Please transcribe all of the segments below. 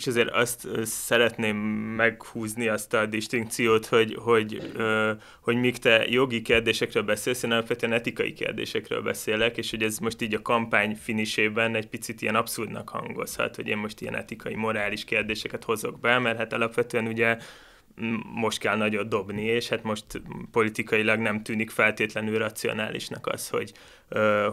és azért azt szeretném meghúzni azt a distinkciót, hogy, hogy, hogy míg te jogi kérdésekről beszélsz, én alapvetően etikai kérdésekről beszélek, és hogy ez most így a kampány finisében egy picit ilyen abszurdnak hangozhat, hogy én most ilyen etikai, morális kérdéseket hozok be, mert hát alapvetően ugye most kell nagyot dobni, és hát most politikailag nem tűnik feltétlenül racionálisnak az, hogy,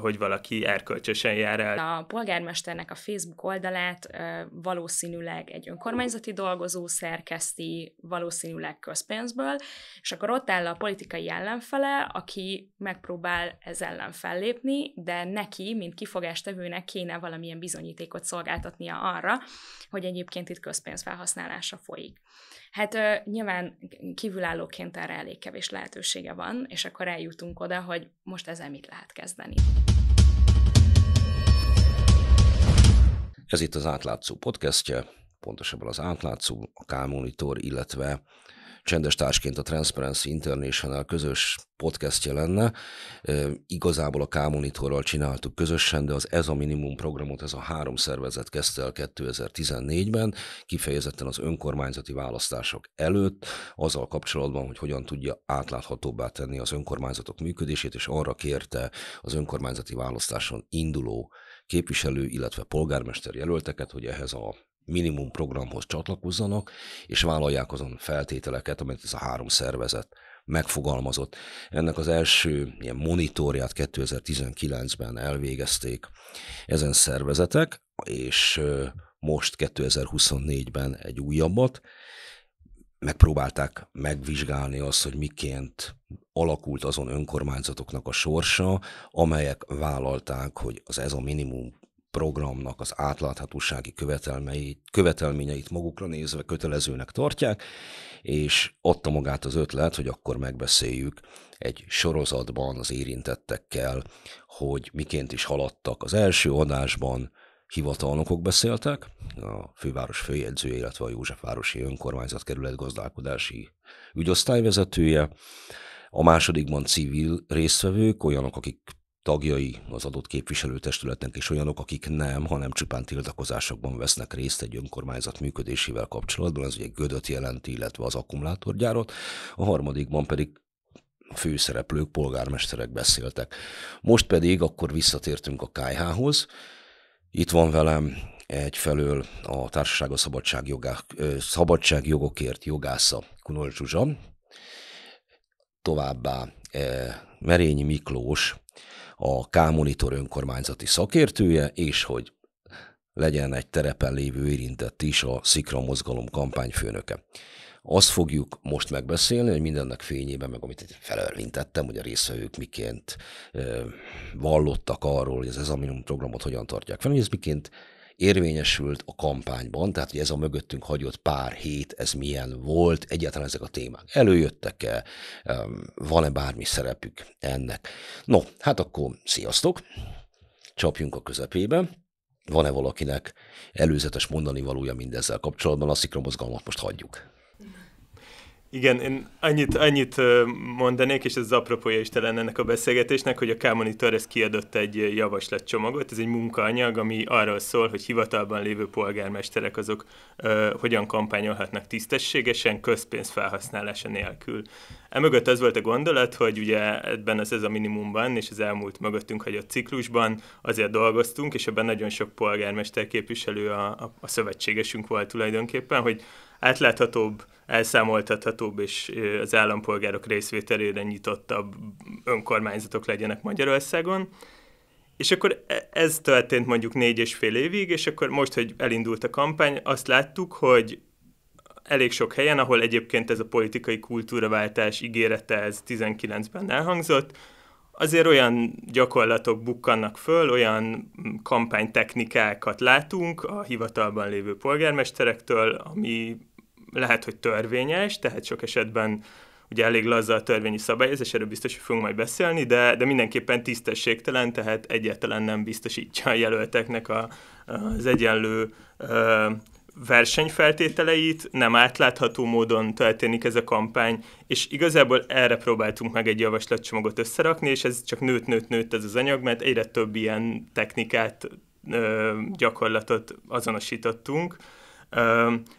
hogy valaki erkölcsösen jár el. A polgármesternek a Facebook oldalát valószínűleg egy önkormányzati dolgozó szerkeszti, valószínűleg közpénzből, és akkor ott áll a politikai ellenfele, aki megpróbál ez ellen fellépni, de neki, mint kifogástevőnek kéne valamilyen bizonyítékot szolgáltatnia arra, hogy egyébként itt közpénz felhasználása folyik. Hát nyilván kívülállóként erre elég kevés lehetősége van, és akkor eljutunk oda, hogy most ezzel mit lehet kezdeni használni. Ez itt az Átlátszó podcastje, pontosabban az Átlátszó, a K-Monitor, illetve csendes társként a Transparency International közös podcastje lenne. Igazából a K-monitorral csináltuk közösen, de az Ez a Minimum programot ez a három szervezet kezdte el 2014-ben, kifejezetten az önkormányzati választások előtt, azzal kapcsolatban, hogy hogyan tudja átláthatóbbá tenni az önkormányzatok működését, és arra kérte az önkormányzati választáson induló képviselő, illetve polgármester jelölteket, hogy ehhez a minimum programhoz csatlakozzanak, és vállalják azon feltételeket, amit ez a három szervezet megfogalmazott. Ennek az első ilyen monitorját 2019-ben elvégezték ezen szervezetek, és most 2024-ben egy újabbat. Megpróbálták megvizsgálni azt, hogy miként alakult azon önkormányzatoknak a sorsa, amelyek vállalták, hogy az ez a minimum programnak az átláthatósági követelményeit magukra nézve kötelezőnek tartják, és adta magát az ötlet, hogy akkor megbeszéljük egy sorozatban az érintettekkel, hogy miként is haladtak. Az első adásban hivatalnokok beszéltek, a főváros főjegyzője, illetve a Józsefvárosi Önkormányzat kerület gazdálkodási ügyosztályvezetője, a másodikban civil résztvevők, olyanok, akik tagjai az adott képviselőtestületnek és olyanok, akik nem, hanem csupán tiltakozásokban vesznek részt egy önkormányzat működésével kapcsolatban, ez ugye gödöt jelenti, illetve az akkumulátorgyárat, a harmadikban pedig főszereplők, polgármesterek beszéltek. Most pedig akkor visszatértünk a KH-hoz. Itt van velem egyfelől a Társaság a Szabadság Szabadságjogokért jogásza Kunol Zsuzsa, továbbá e, Merényi Miklós, a K-monitor önkormányzati szakértője, és hogy legyen egy terepen lévő érintett is a Szikra mozgalom kampányfőnöke. Azt fogjuk most megbeszélni, hogy mindennek fényében, meg amit felörvintettem, hogy a részvevők miként vallottak arról, hogy az ez a minimum programot hogyan tartják fel, hogy ez miként érvényesült a kampányban, tehát hogy ez a mögöttünk hagyott pár hét, ez milyen volt, egyáltalán ezek a témák előjöttek-e, van-e bármi szerepük ennek. No, hát akkor sziasztok, csapjunk a közepébe. Van-e valakinek előzetes mondani valója mindezzel kapcsolatban, a szikromozgalmat most hagyjuk. Igen, én annyit, annyit mondanék, és ez apropója is talán ennek a beszélgetésnek, hogy a K-Monitor ez kiadott egy javaslatcsomagot, ez egy munkaanyag, ami arról szól, hogy hivatalban lévő polgármesterek azok ö, uh, hogyan kampányolhatnak tisztességesen, közpénz felhasználása nélkül. Emögött az volt a gondolat, hogy ugye ebben az ez a minimumban, és az elmúlt mögöttünk hagyott ciklusban azért dolgoztunk, és ebben nagyon sok polgármester képviselő a, a, a szövetségesünk volt tulajdonképpen, hogy átláthatóbb elszámoltathatóbb és az állampolgárok részvételére nyitottabb önkormányzatok legyenek Magyarországon. És akkor e, ez történt mondjuk négy és fél évig, és akkor most, hogy elindult a kampány, azt láttuk, hogy elég sok helyen, ahol egyébként ez a politikai kultúraváltás ígérete, ez 19-ben elhangzott, azért olyan gyakorlatok bukkannak föl, olyan kampánytechnikákat látunk a hivatalban lévő polgármesterektől, ami lehet, hogy törvényes, tehát sok esetben ugye elég laza a törvényi szabályozás, erről biztos, hogy fogunk majd beszélni, de, de mindenképpen tisztességtelen, tehát egyáltalán nem biztosítja a jelölteknek a, az egyenlő ö, versenyfeltételeit, nem átlátható módon történik ez a kampány, és igazából erre próbáltunk meg egy javaslatcsomagot összerakni, és ez csak nőtt, nőtt, nőtt ez az anyag, mert egyre több ilyen technikát, ö, gyakorlatot azonosítottunk,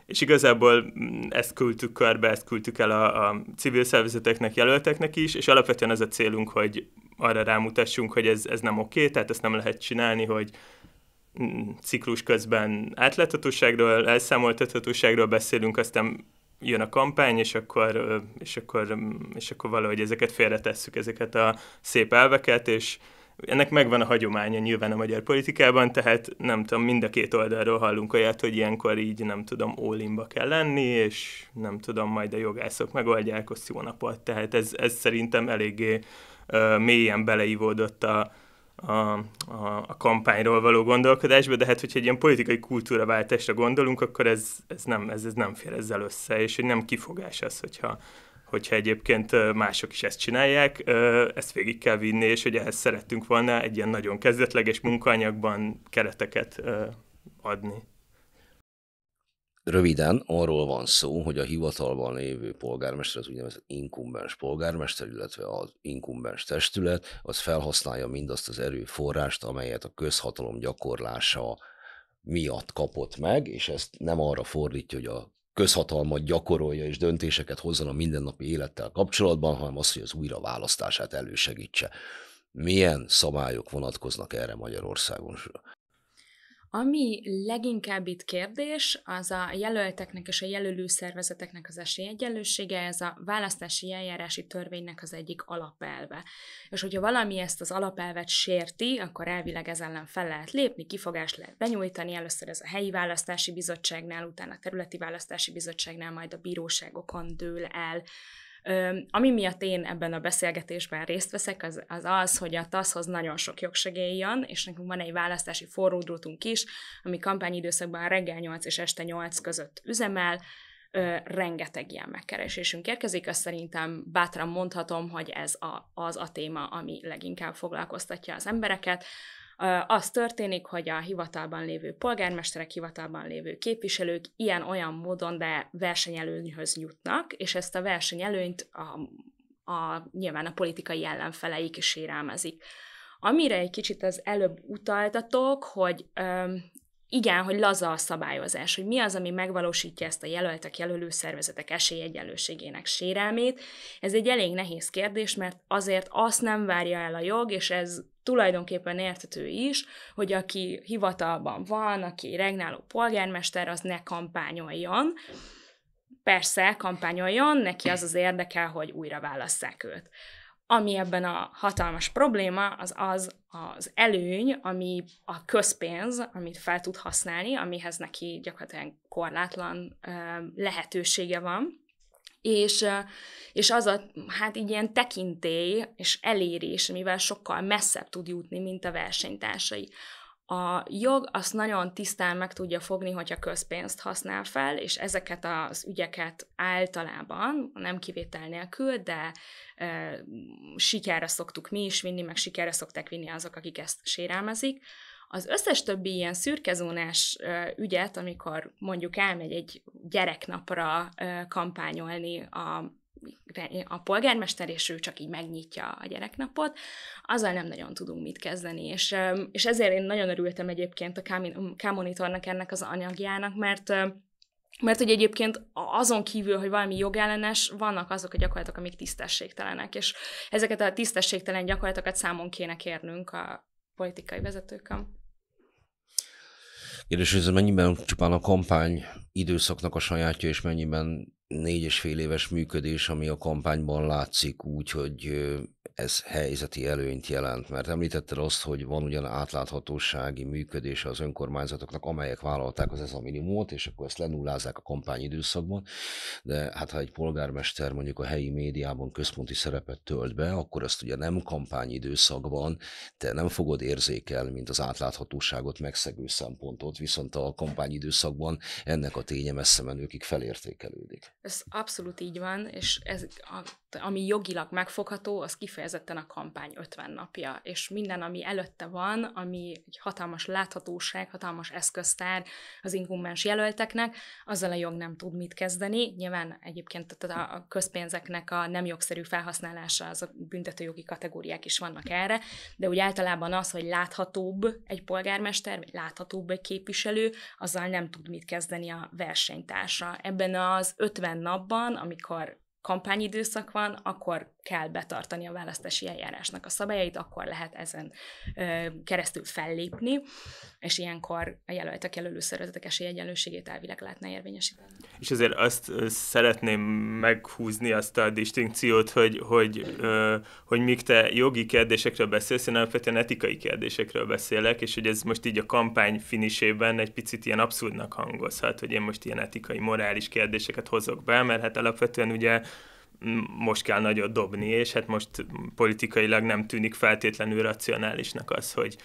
és igazából mm, ezt küldtük körbe, ezt küldtük el a, a civil szervezeteknek, jelölteknek is, és alapvetően ez a célunk, hogy arra rámutassunk, hogy ez, ez nem oké, okay, tehát ezt nem lehet csinálni, hogy mm, ciklus közben átláthatóságról, elszámoltathatóságról beszélünk, aztán jön a kampány, és akkor, és akkor, mm, és akkor valahogy ezeket félretesszük, ezeket a szép elveket, és ennek megvan a hagyománya nyilván a magyar politikában, tehát nem tudom, mind a két oldalról hallunk olyat, hogy ilyenkor így nem tudom, ólimba kell lenni, és nem tudom, majd a jogászok megoldják, azt jó napot. Tehát ez, ez szerintem eléggé ö, mélyen beleivódott a, a, a, a kampányról való gondolkodásba, de hát, hogyha egy ilyen politikai kultúraváltásra gondolunk, akkor ez, ez, nem, ez, ez nem fér ezzel össze, és hogy nem kifogás az, hogyha hogyha egyébként mások is ezt csinálják, ezt végig kell vinni, és hogy ehhez szerettünk volna egy ilyen nagyon kezdetleges munkaanyagban kereteket adni. Röviden arról van szó, hogy a hivatalban lévő polgármester, az úgynevezett inkumbens polgármester, illetve az inkumbens testület, az felhasználja mindazt az erőforrást, amelyet a közhatalom gyakorlása miatt kapott meg, és ezt nem arra fordítja, hogy a közhatalmat gyakorolja és döntéseket hozzon a mindennapi élettel kapcsolatban, hanem az, hogy az választását elősegítse. Milyen szabályok vonatkoznak erre Magyarországon? Ami leginkább itt kérdés, az a jelölteknek és a jelölő szervezeteknek az esélyegyenlősége, ez a választási eljárási törvénynek az egyik alapelve. És hogyha valami ezt az alapelvet sérti, akkor elvileg ez ellen fel lehet lépni, kifogást lehet benyújtani, először ez a helyi választási bizottságnál, utána a területi választási bizottságnál, majd a bíróságokon dől el ami miatt én ebben a beszélgetésben részt veszek, az az, az hogy a TASZ-hoz nagyon sok jogsegély jön, és nekünk van egy választási forródrótunk is, ami kampányidőszakban reggel 8 és este 8 között üzemel, rengeteg ilyen megkeresésünk érkezik, azt szerintem bátran mondhatom, hogy ez a, az a téma, ami leginkább foglalkoztatja az embereket az történik, hogy a hivatalban lévő polgármesterek, hivatalban lévő képviselők ilyen-olyan módon, de versenyelőnyhöz jutnak, és ezt a versenyelőnyt a, a, nyilván a politikai ellenfeleik is sérelmezik. Amire egy kicsit az előbb utaltatok, hogy igen, hogy laza a szabályozás, hogy mi az, ami megvalósítja ezt a jelöltek jelölő szervezetek esélyegyenlőségének sérelmét. Ez egy elég nehéz kérdés, mert azért azt nem várja el a jog, és ez tulajdonképpen értető is, hogy aki hivatalban van, aki regnáló polgármester, az ne kampányoljon. Persze, kampányoljon, neki az az érdeke, hogy újra válasszák őt ami ebben a hatalmas probléma, az az az előny, ami a közpénz, amit fel tud használni, amihez neki gyakorlatilag korlátlan lehetősége van, és, és az a, hát így ilyen tekintély és elérés, mivel sokkal messzebb tud jutni, mint a versenytársai a jog azt nagyon tisztán meg tudja fogni, hogyha közpénzt használ fel, és ezeket az ügyeket általában, nem kivétel nélkül, de e, sikerre szoktuk mi is vinni, meg sikerre szokták vinni azok, akik ezt sérelmezik. Az összes többi ilyen szürkezónás ügyet, amikor mondjuk elmegy egy gyereknapra kampányolni a a polgármester, és ő csak így megnyitja a gyereknapot, azzal nem nagyon tudunk mit kezdeni, és, és ezért én nagyon örültem egyébként a K-monitornak ennek az anyagjának, mert mert hogy egyébként azon kívül, hogy valami jogellenes, vannak azok a gyakorlatok, amik tisztességtelenek, és ezeket a tisztességtelen gyakorlatokat számon kéne kérnünk a politikai vezetőkön. Kérdés, hogy ez mennyiben csupán a kampány időszaknak a sajátja, és mennyiben négy és fél éves működés, ami a kampányban látszik úgy, hogy ez helyzeti előnyt jelent? Mert említetted azt, hogy van ugyan átláthatósági működése az önkormányzatoknak, amelyek vállalták az ez a minimumot, és akkor ezt lenullázzák a időszakban, de hát ha egy polgármester mondjuk a helyi médiában központi szerepet tölt be, akkor ezt ugye nem időszakban te nem fogod érzékelni, mint az átláthatóságot megszegő szempontot, viszont a időszakban ennek a ténye messze menőkig felértékelődik. Ez abszolút így van, és ez a ami jogilag megfogható, az kifejezetten a kampány 50 napja, és minden, ami előtte van, ami egy hatalmas láthatóság, hatalmas eszköztár az inkumbens jelölteknek, azzal a jog nem tud mit kezdeni. Nyilván egyébként tehát a közpénzeknek a nem jogszerű felhasználása, az a büntetőjogi kategóriák is vannak erre, de úgy általában az, hogy láthatóbb egy polgármester, vagy láthatóbb egy képviselő, azzal nem tud mit kezdeni a versenytársa. Ebben az 50 napban, amikor kampányidőszak van, akkor kell betartani a választási eljárásnak a szabályait, akkor lehet ezen keresztül fellépni, és ilyenkor a jelöltek jelölő szervezetek esélyegyenlőségét elvileg lehetne érvényesíteni. És azért azt szeretném meghúzni azt a distinkciót, hogy, hogy, hogy míg te jogi kérdésekről beszélsz, én alapvetően etikai kérdésekről beszélek, és hogy ez most így a kampány finisében egy picit ilyen abszurdnak hangozhat, hogy én most ilyen etikai, morális kérdéseket hozok be, mert hát alapvetően ugye most kell nagyot dobni, és hát most politikailag nem tűnik feltétlenül racionálisnak az, hogy,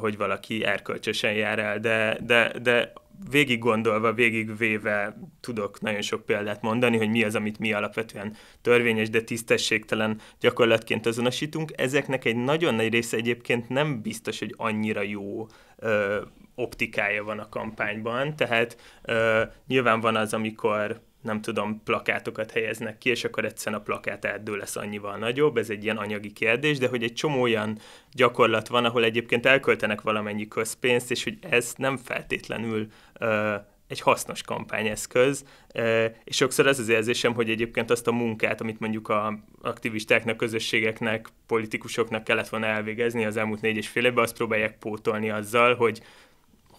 hogy valaki erkölcsösen jár el, de, de, de végig gondolva, végig véve tudok nagyon sok példát mondani, hogy mi az, amit mi alapvetően törvényes, de tisztességtelen gyakorlatként azonosítunk. Ezeknek egy nagyon nagy része egyébként nem biztos, hogy annyira jó ö, optikája van a kampányban, tehát ö, nyilván van az, amikor nem tudom, plakátokat helyeznek ki, és akkor egyszerűen a plakát átdől lesz annyival nagyobb, ez egy ilyen anyagi kérdés, de hogy egy csomó olyan gyakorlat van, ahol egyébként elköltenek valamennyi közpénzt, és hogy ez nem feltétlenül ö, egy hasznos kampányeszköz, ö, és sokszor ez az érzésem, hogy egyébként azt a munkát, amit mondjuk a aktivistáknak, közösségeknek, politikusoknak kellett volna elvégezni az elmúlt négy és fél évben, azt próbálják pótolni azzal, hogy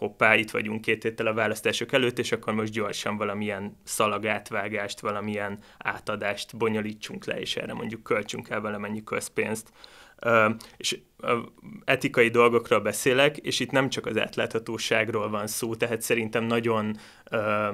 hoppá, itt vagyunk két héttel a választások előtt, és akkor most gyorsan valamilyen szalagátvágást, valamilyen átadást bonyolítsunk le, és erre mondjuk költsünk el valamennyi közpénzt. Uh, és etikai dolgokról beszélek, és itt nem csak az átláthatóságról van szó, tehát szerintem nagyon uh,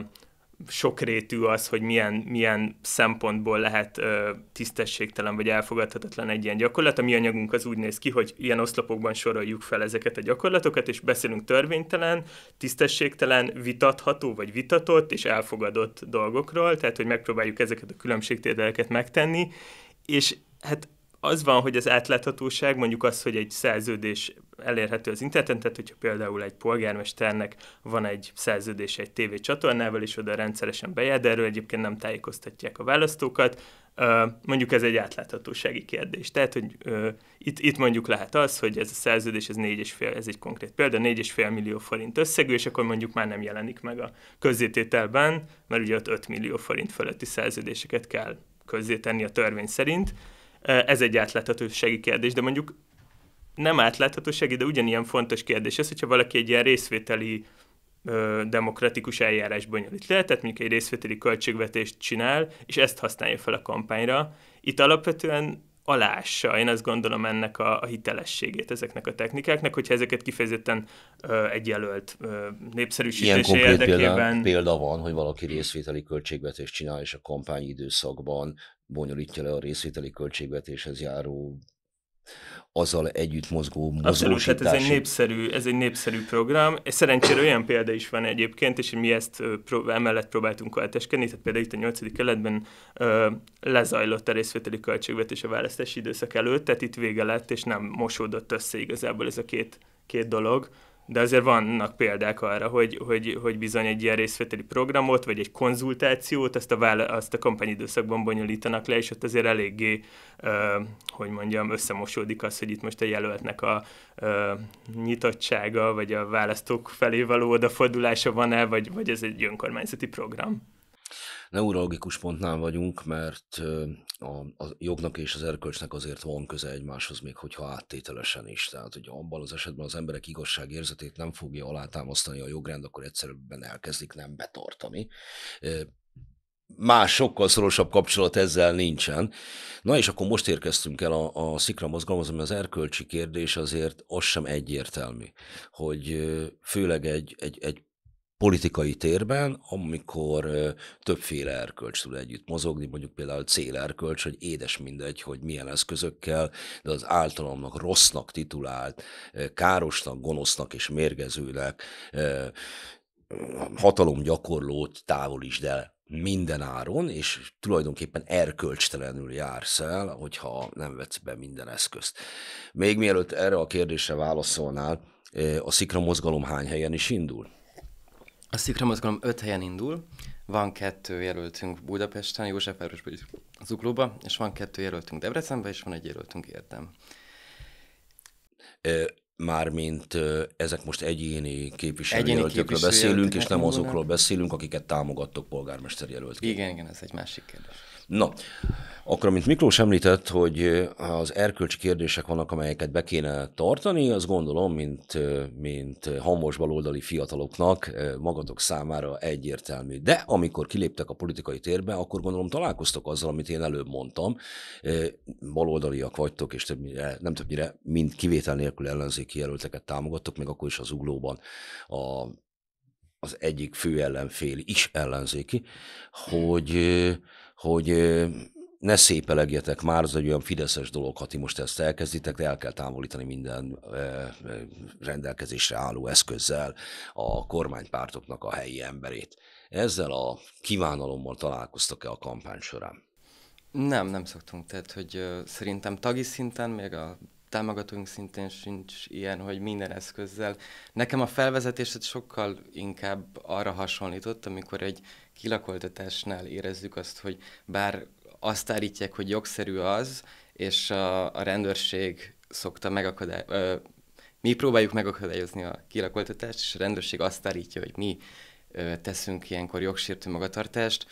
sokrétű az, hogy milyen, milyen szempontból lehet ö, tisztességtelen vagy elfogadhatatlan egy ilyen gyakorlat. A mi anyagunk az úgy néz ki, hogy ilyen oszlopokban soroljuk fel ezeket a gyakorlatokat, és beszélünk törvénytelen, tisztességtelen, vitatható vagy vitatott és elfogadott dolgokról, tehát hogy megpróbáljuk ezeket a különbségtételeket megtenni, és hát az van, hogy az átláthatóság, mondjuk az, hogy egy szerződés elérhető az interneten, tehát hogyha például egy polgármesternek van egy szerződése egy TV csatornával, és oda rendszeresen bejár, de erről egyébként nem tájékoztatják a választókat, mondjuk ez egy átláthatósági kérdés. Tehát, hogy uh, itt, itt mondjuk lehet az, hogy ez a szerződés, ez fél, ez egy konkrét példa, 4,5 millió forint összegű, és akkor mondjuk már nem jelenik meg a közzétételben, mert ugye ott 5 millió forint fölötti szerződéseket kell közzétenni a törvény szerint. Ez egy átláthatósági kérdés, de mondjuk nem átláthatóság, de ugyanilyen fontos kérdés ez, hogyha valaki egy ilyen részvételi ö, demokratikus eljárás bonyolít le, tehát mondjuk egy részvételi költségvetést csinál, és ezt használja fel a kampányra. Itt alapvetően alássa, én azt gondolom ennek a, a hitelességét ezeknek a technikáknak, hogyha ezeket kifejezetten ö, egy jelölt ö, népszerűsítés Ilyen érdekében... Példa, példa van, hogy valaki részvételi költségvetést csinál, és a kampány időszakban bonyolítja le a részvételi költségvetéshez járó azzal együtt mozgó mozgósítási... Abszolút, hát ez egy, népszerű, ez egy népszerű program. Szerencsére olyan példa is van egyébként, és mi ezt pró- emellett próbáltunk alteskedni, tehát például itt a 8. keletben ö, lezajlott a részvételi költségvetés a választási időszak előtt, tehát itt vége lett, és nem mosódott össze igazából ez a két, két dolog de azért vannak példák arra, hogy, hogy, hogy bizony egy ilyen részvételi programot, vagy egy konzultációt, azt a, vála, azt a kampányidőszakban bonyolítanak le, és ott azért eléggé, ö, hogy mondjam, összemosódik az, hogy itt most a jelöltnek a ö, nyitottsága, vagy a választók felé való odafordulása van-e, vagy, vagy ez egy önkormányzati program neurologikus pontnál vagyunk, mert a, a jognak és az erkölcsnek azért van köze egymáshoz, még hogyha áttételesen is. Tehát, hogy abban az esetben az emberek igazságérzetét nem fogja alátámasztani a jogrend, akkor egyszerűen elkezdik nem betartani más, sokkal szorosabb kapcsolat ezzel nincsen. Na és akkor most érkeztünk el a, a szikra mozgalomhoz, ami az erkölcsi kérdés azért az sem egyértelmű, hogy főleg egy, egy, egy politikai térben, amikor többféle erkölcs tud együtt mozogni, mondjuk például célerkölcs, hogy édes mindegy, hogy milyen eszközökkel, de az általamnak rossznak titulált, károsnak, gonosznak és mérgezőnek hatalomgyakorlót távolítsd el minden áron, és tulajdonképpen erkölcstelenül jársz el, hogyha nem vetsz be minden eszközt. Még mielőtt erre a kérdésre válaszolnál, a szikra mozgalom hány helyen is indul? A Szikra mozgalom öt helyen indul, van kettő jelöltünk Budapesten, Józsefvárosban és Zuglóba, és van kettő jelöltünk Debrecenben, és van egy jelöltünk Érdem. Mármint ezek most egyéni képviselőjelöltökről beszélünk, és nem azokról beszélünk, akiket támogattok polgármester jelöltként. Igen, igen, ez egy másik kérdés. Na, akkor, amit Miklós említett, hogy eh, az erkölcsi kérdések vannak, amelyeket be kéne tartani, azt gondolom, mint, eh, mint eh, hamos baloldali fiataloknak magatok számára egyértelmű. De amikor kiléptek a politikai térbe, akkor gondolom találkoztak azzal, amit én előbb mondtam. Baloldaliak vagytok, és többnyire, nem többnyire, mint kivétel nélkül ellenzéki jelölteket támogattok, még akkor is az uglóban a az egyik fő ellenfél is ellenzéki, hogy hogy ne szépelegjetek már, az egy olyan fideszes dolog, ha ti most ezt elkezditek, de el kell távolítani minden rendelkezésre álló eszközzel a kormánypártoknak a helyi emberét. Ezzel a kívánalommal találkoztak-e a kampány során? Nem, nem szoktunk. Tehát, hogy szerintem tagi szinten, még a támogatóink szintén sincs ilyen, hogy minden eszközzel. Nekem a felvezetésed sokkal inkább arra hasonlított, amikor egy kilakoltatásnál érezzük azt, hogy bár azt állítják, hogy jogszerű az, és a, a rendőrség szokta megakadályozni, mi próbáljuk megakadályozni a kilakoltatást, és a rendőrség azt állítja, hogy mi ö, teszünk ilyenkor jogsértő magatartást.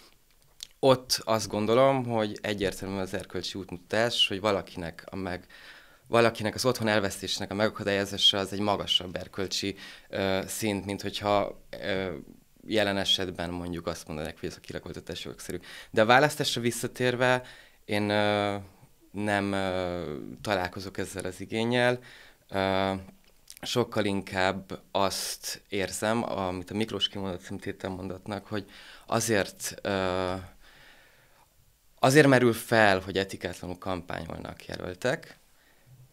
Ott azt gondolom, hogy egyértelműen az erkölcsi útmutatás, hogy valakinek a meg, valakinek az otthon elvesztésnek a megakadályozása az egy magasabb erkölcsi ö, szint, mint hogyha ö, jelen esetben mondjuk azt mondanák, hogy ez a kirakoltatás jogszerű. De a választásra visszatérve, én ö, nem ö, találkozok ezzel az igényel. Ö, sokkal inkább azt érzem, amit a Miklós kimondott szimtéten mondatnak, hogy azért ö, azért merül fel, hogy etikátlanul kampányolnak jelöltek,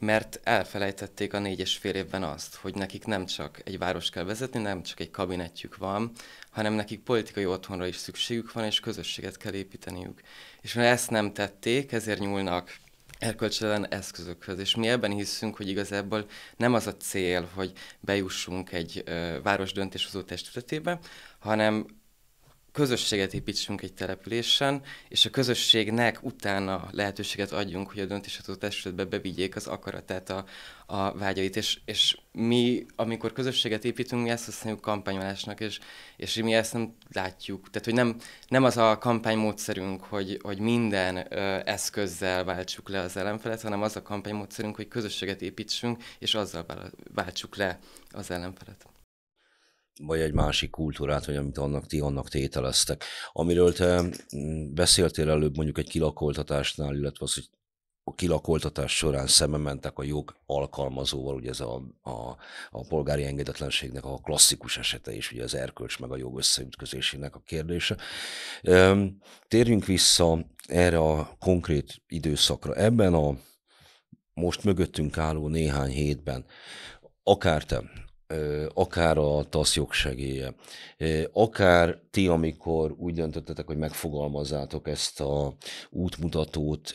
mert elfelejtették a négy és fél évben azt, hogy nekik nem csak egy város kell vezetni, nem csak egy kabinetjük van, hanem nekik politikai otthonra is szükségük van, és közösséget kell építeniük. És mert ezt nem tették, ezért nyúlnak erkölcstelen eszközökhöz. És mi ebben hiszünk, hogy igazából nem az a cél, hogy bejussunk egy ö, város döntéshozó testületébe, hanem közösséget építsünk egy településen, és a közösségnek utána lehetőséget adjunk, hogy a döntéshozó testületbe bevigyék az akaratát, a, a vágyait. És, és mi, amikor közösséget építünk, mi ezt használjuk kampányolásnak, és, és mi ezt nem látjuk. Tehát, hogy nem, nem az a kampánymódszerünk, hogy, hogy minden ö, eszközzel váltsuk le az ellenfelet, hanem az a kampánymódszerünk, hogy közösséget építsünk, és azzal váltsuk le az ellenfelet vagy egy másik kultúrát, vagy amit annak ti annak tételeztek. Amiről te mm, beszéltél előbb mondjuk egy kilakoltatásnál, illetve az, hogy a kilakoltatás során szembe mentek a jog alkalmazóval, ugye ez a, a, a polgári engedetlenségnek a klasszikus esete is, ugye az erkölcs meg a jog összeütközésének a kérdése. Térjünk vissza erre a konkrét időszakra. Ebben a most mögöttünk álló néhány hétben, akár te, akár a TASZ jogsegélye, akár ti, amikor úgy döntöttetek, hogy megfogalmazzátok ezt a útmutatót,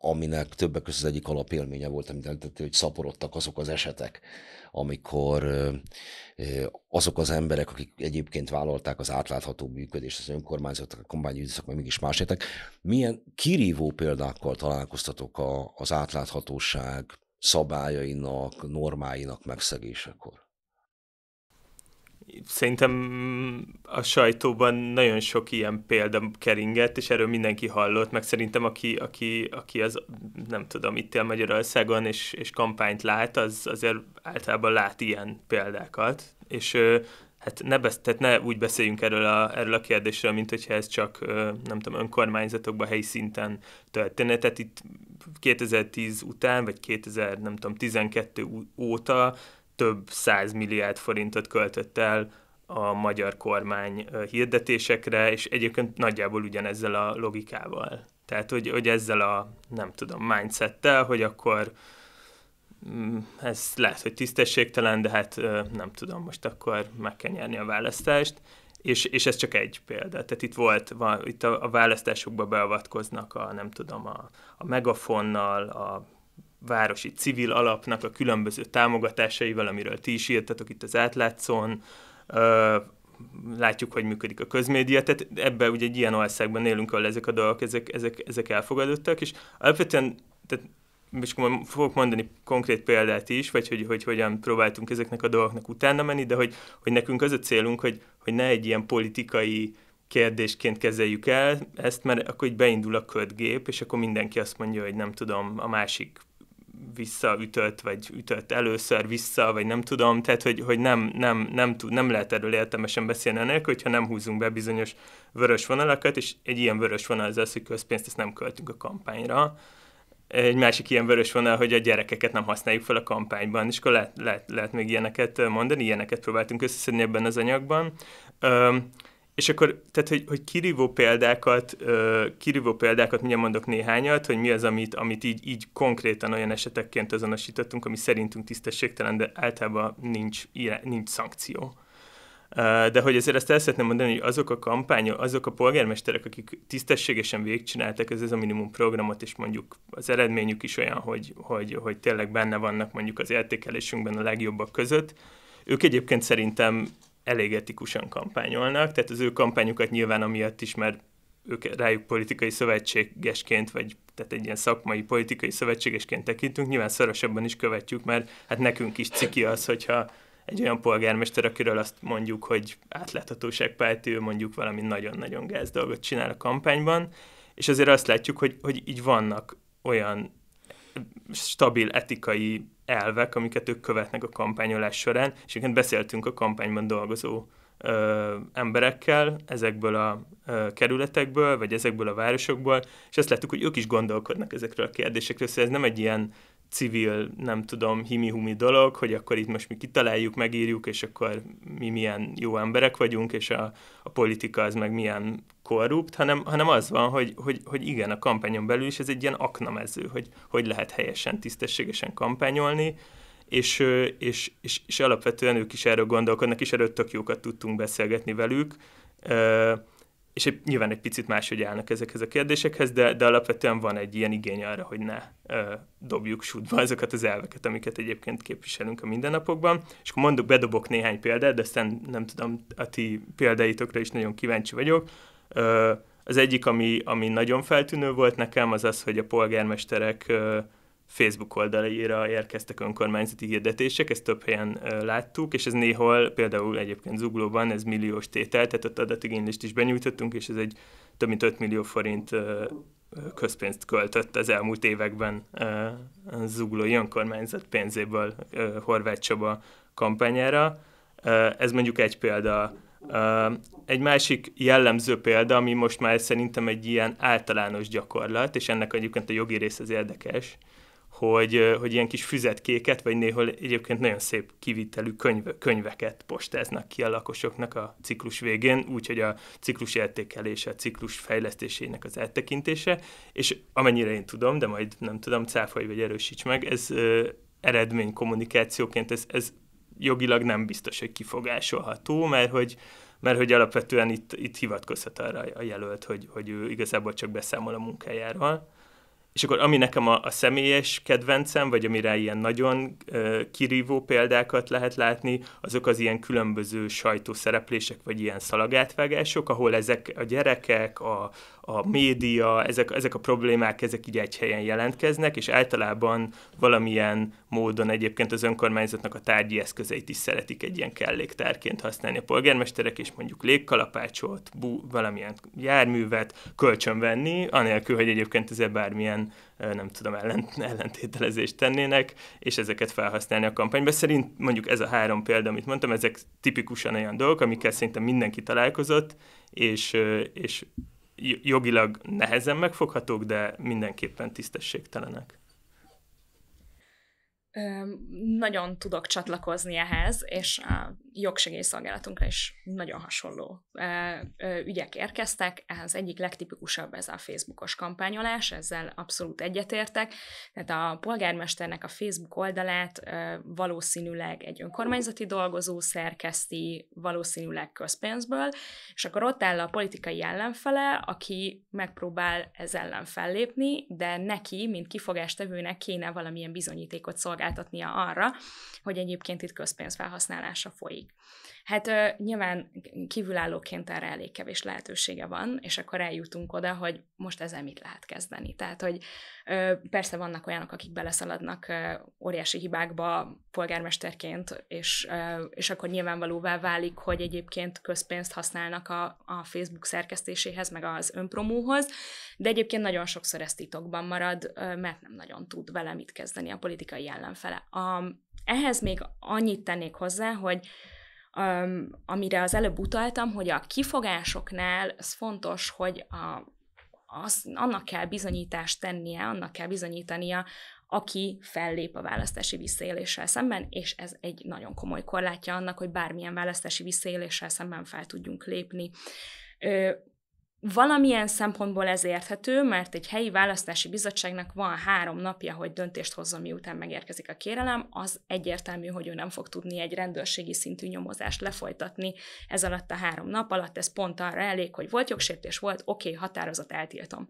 aminek többek között az egyik alapélménye volt, amit említettél, hogy szaporodtak azok az esetek, amikor azok az emberek, akik egyébként vállalták az átlátható működést, az önkormányzatok, a kombányügyszak, meg mégis más értek, milyen kirívó példákkal találkoztatok a, az átláthatóság szabályainak, normáinak megszegésekor. Szerintem mm, a sajtóban nagyon sok ilyen példa keringett, és erről mindenki hallott, meg szerintem aki, aki, aki az, nem tudom, itt él Magyarországon, és, és kampányt lát, az azért általában lát ilyen példákat, és hát ne, besz, tehát ne úgy beszéljünk erről a, erről a kérdésről, mint hogyha ez csak, nem tudom, önkormányzatokban, helyi szinten történne. Tehát itt 2010 után, vagy 2000, nem tudom, 12 óta több száz milliárd forintot költött el a magyar kormány hirdetésekre, és egyébként nagyjából ugyanezzel a logikával. Tehát, hogy, hogy ezzel a, nem tudom, mindsettel, hogy akkor Mm, ez lehet, hogy tisztességtelen, de hát nem tudom, most akkor meg kell nyerni a választást. És, és ez csak egy példa. Tehát itt volt, van, itt a, a választásokba beavatkoznak a, nem tudom, a, a megafonnal, a városi civil alapnak a különböző támogatásaival, amiről ti is írtatok itt az átlátszón, ö, látjuk, hogy működik a közmédia, tehát ebben ugye egy ilyen országban élünk, ahol ezek a dolgok, ezek, ezek, ezek elfogadottak, és alapvetően tehát és akkor fogok mondani konkrét példát is, vagy hogy, hogy hogyan próbáltunk ezeknek a dolgoknak utána menni, de hogy, hogy nekünk az a célunk, hogy, hogy ne egy ilyen politikai kérdésként kezeljük el ezt, mert akkor így beindul a ködgép, és akkor mindenki azt mondja, hogy nem tudom, a másik visszaütött, vagy ütött először vissza, vagy nem tudom, tehát hogy, hogy nem, nem, nem, tud, nem lehet erről értelmesen beszélni enélkül, hogyha nem húzunk be bizonyos vörös vonalakat, és egy ilyen vörös vonal az az, hogy közpénzt ezt nem költünk a kampányra, egy másik ilyen vörös vonal, hogy a gyerekeket nem használjuk fel a kampányban, és akkor lehet, lehet, lehet még ilyeneket mondani, ilyeneket próbáltunk összeszedni ebben az anyagban. Um, és akkor, tehát, hogy, hogy kirívó példákat, uh, kirívó példákat, mindjárt mondok néhányat, hogy mi az, amit, amit így, így konkrétan olyan esetekként azonosítottunk, ami szerintünk tisztességtelen, de általában nincs, nincs szankció. De hogy azért ezt el szeretném mondani, hogy azok a kampányok, azok a polgármesterek, akik tisztességesen végigcsinálták ez, ez a minimum programot, és mondjuk az eredményük is olyan, hogy, hogy, hogy tényleg benne vannak mondjuk az értékelésünkben a legjobbak között, ők egyébként szerintem elég etikusan kampányolnak, tehát az ő kampányukat nyilván amiatt is, mert ők rájuk politikai szövetségesként, vagy tehát egy ilyen szakmai politikai szövetségesként tekintünk, nyilván szorosabban is követjük, mert hát nekünk is ciki az, hogyha egy olyan polgármester, akiről azt mondjuk, hogy átláthatóságpárti, ő mondjuk valami nagyon-nagyon gáz dolgot csinál a kampányban, és azért azt látjuk, hogy, hogy így vannak olyan stabil etikai elvek, amiket ők követnek a kampányolás során, és egyébként beszéltünk a kampányban dolgozó ö, emberekkel ezekből a ö, kerületekből, vagy ezekből a városokból, és azt láttuk, hogy ők is gondolkodnak ezekről a kérdésekről, szóval ez nem egy ilyen civil, nem tudom, himi-humi dolog, hogy akkor itt most mi kitaláljuk, megírjuk, és akkor mi milyen jó emberek vagyunk, és a, a politika az meg milyen korrupt, hanem, hanem az van, hogy, hogy, hogy igen, a kampányon belül is ez egy ilyen aknamező, hogy hogy lehet helyesen, tisztességesen kampányolni, és, és, és, és alapvetően ők is erről gondolkodnak, és erről tök jókat tudtunk beszélgetni velük, és egy, nyilván egy picit máshogy állnak ezekhez a kérdésekhez, de, de alapvetően van egy ilyen igény arra, hogy ne ö, dobjuk sútba azokat az elveket, amiket egyébként képviselünk a mindennapokban. És akkor mondok, bedobok néhány példát, de aztán nem tudom, a ti példáitokra is nagyon kíváncsi vagyok. Ö, az egyik, ami, ami nagyon feltűnő volt nekem, az az, hogy a polgármesterek ö, Facebook oldalaira érkeztek önkormányzati hirdetések, ezt több helyen láttuk, és ez néhol például egyébként Zuglóban ez milliós tétel, tehát ott adatigénylést is benyújtottunk, és ez egy több mint 5 millió forint közpénzt költött az elmúlt években a Zuglói önkormányzat pénzéből Horváth Csaba kampányára. Ez mondjuk egy példa. Egy másik jellemző példa, ami most már szerintem egy ilyen általános gyakorlat, és ennek egyébként a jogi rész az érdekes, hogy, hogy ilyen kis füzetkéket, vagy néhol egyébként nagyon szép kivitelű könyv, könyveket postáznak ki a lakosoknak a ciklus végén, úgyhogy a ciklus értékelése, a ciklus fejlesztésének az eltekintése, és amennyire én tudom, de majd nem tudom, cáfolj vagy erősíts meg, ez ö, eredmény kommunikációként, ez, ez jogilag nem biztos, hogy kifogásolható, mert hogy, mert hogy alapvetően itt, itt hivatkozhat arra a jelölt, hogy, hogy ő igazából csak beszámol a munkájáról és akkor ami nekem a, a személyes kedvencem, vagy amire ilyen nagyon ö, kirívó példákat lehet látni, azok az ilyen különböző sajtószereplések, vagy ilyen szalagátvágások, ahol ezek a gyerekek, a, a média, ezek, ezek a problémák, ezek így egy helyen jelentkeznek, és általában valamilyen módon egyébként az önkormányzatnak a tárgyi eszközeit is szeretik egy ilyen kelléktárként használni a polgármesterek, és mondjuk légkalapácsot, bú, valamilyen járművet kölcsönvenni, anélkül, hogy egyébként ezzel bármilyen nem tudom, ellent, ellentételezést tennének, és ezeket felhasználni a kampányba. Szerint mondjuk ez a három példa, amit mondtam, ezek tipikusan olyan dolgok, amikkel szerintem mindenki találkozott, és, és jogilag nehezen megfoghatók, de mindenképpen tisztességtelenek nagyon tudok csatlakozni ehhez, és jogsegélyszolgálatunkra is nagyon hasonló ügyek érkeztek. Az egyik legtipikusabb ez a Facebookos kampányolás, ezzel abszolút egyetértek. Tehát a polgármesternek a Facebook oldalát valószínűleg egy önkormányzati dolgozó szerkeszti, valószínűleg közpénzből, és akkor ott áll a politikai ellenfele, aki megpróbál ez ellen fellépni, de neki, mint kifogástevőnek kéne valamilyen bizonyítékot szolgáltatnia arra, hogy egyébként itt közpénz felhasználása folyik. Hát ö, nyilván kívülállóként erre elég kevés lehetősége van, és akkor eljutunk oda, hogy most ezzel mit lehet kezdeni. Tehát, hogy ö, persze vannak olyanok, akik beleszaladnak ö, óriási hibákba polgármesterként, és, ö, és akkor nyilvánvalóvá válik, hogy egyébként közpénzt használnak a, a Facebook szerkesztéséhez, meg az önpromóhoz, de egyébként nagyon sokszor ez titokban marad, ö, mert nem nagyon tud vele mit kezdeni a politikai ellenfele. A, ehhez még annyit tennék hozzá, hogy um, amire az előbb utaltam, hogy a kifogásoknál ez fontos, hogy a, az, annak kell bizonyítást tennie, annak kell bizonyítania, aki fellép a választási visszaéléssel szemben, és ez egy nagyon komoly korlátja annak, hogy bármilyen választási visszaéléssel szemben fel tudjunk lépni. Valamilyen szempontból ez érthető, mert egy helyi választási bizottságnak van három napja, hogy döntést hozzon, miután megérkezik a kérelem, az egyértelmű, hogy ő nem fog tudni egy rendőrségi szintű nyomozást lefolytatni ez alatt a három nap alatt, ez pont arra elég, hogy volt jogsértés, volt, oké, okay, határozat eltiltom.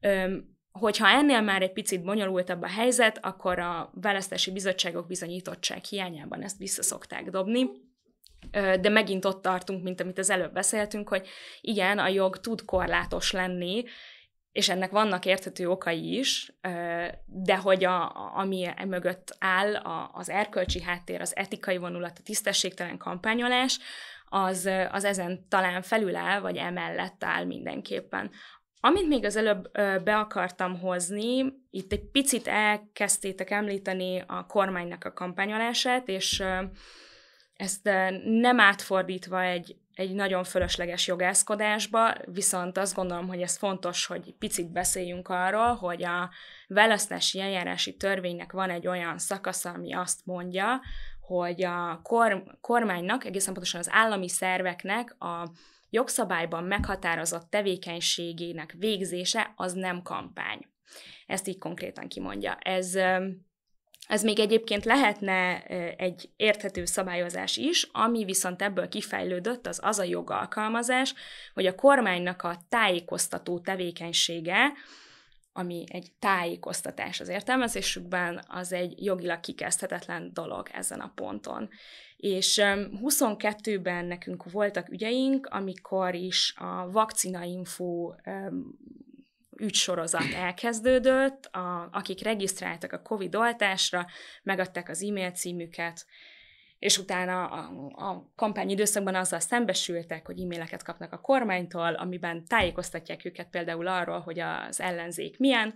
Öm, hogyha ennél már egy picit bonyolultabb a helyzet, akkor a választási bizottságok bizonyítottság hiányában ezt visszaszokták dobni, de megint ott tartunk, mint amit az előbb beszéltünk, hogy igen, a jog tud korlátos lenni, és ennek vannak érthető okai is, de hogy a, ami e mögött áll a, az erkölcsi háttér, az etikai vonulat, a tisztességtelen kampányolás, az, az ezen talán felül áll, vagy emellett áll mindenképpen. Amit még az előbb be akartam hozni, itt egy picit elkezdtétek említeni a kormánynak a kampányolását, és ezt eh, nem átfordítva egy, egy nagyon fölösleges jogászkodásba, viszont azt gondolom, hogy ez fontos, hogy picit beszéljünk arról, hogy a választási eljárási törvénynek van egy olyan szakasza, ami azt mondja, hogy a kor, kormánynak, egészen pontosan az állami szerveknek a jogszabályban meghatározott tevékenységének végzése az nem kampány. Ezt így konkrétan kimondja. Ez eh, ez még egyébként lehetne egy érthető szabályozás is, ami viszont ebből kifejlődött, az az a jogalkalmazás, hogy a kormánynak a tájékoztató tevékenysége, ami egy tájékoztatás az értelmezésükben, az egy jogilag kikezdhetetlen dolog ezen a ponton. És 22-ben nekünk voltak ügyeink, amikor is a vakcinainfo ügysorozat elkezdődött, a, akik regisztráltak a COVID oltásra, megadták az e-mail címüket, és utána a, a kampány időszakban azzal szembesültek, hogy e-maileket kapnak a kormánytól, amiben tájékoztatják őket például arról, hogy az ellenzék milyen,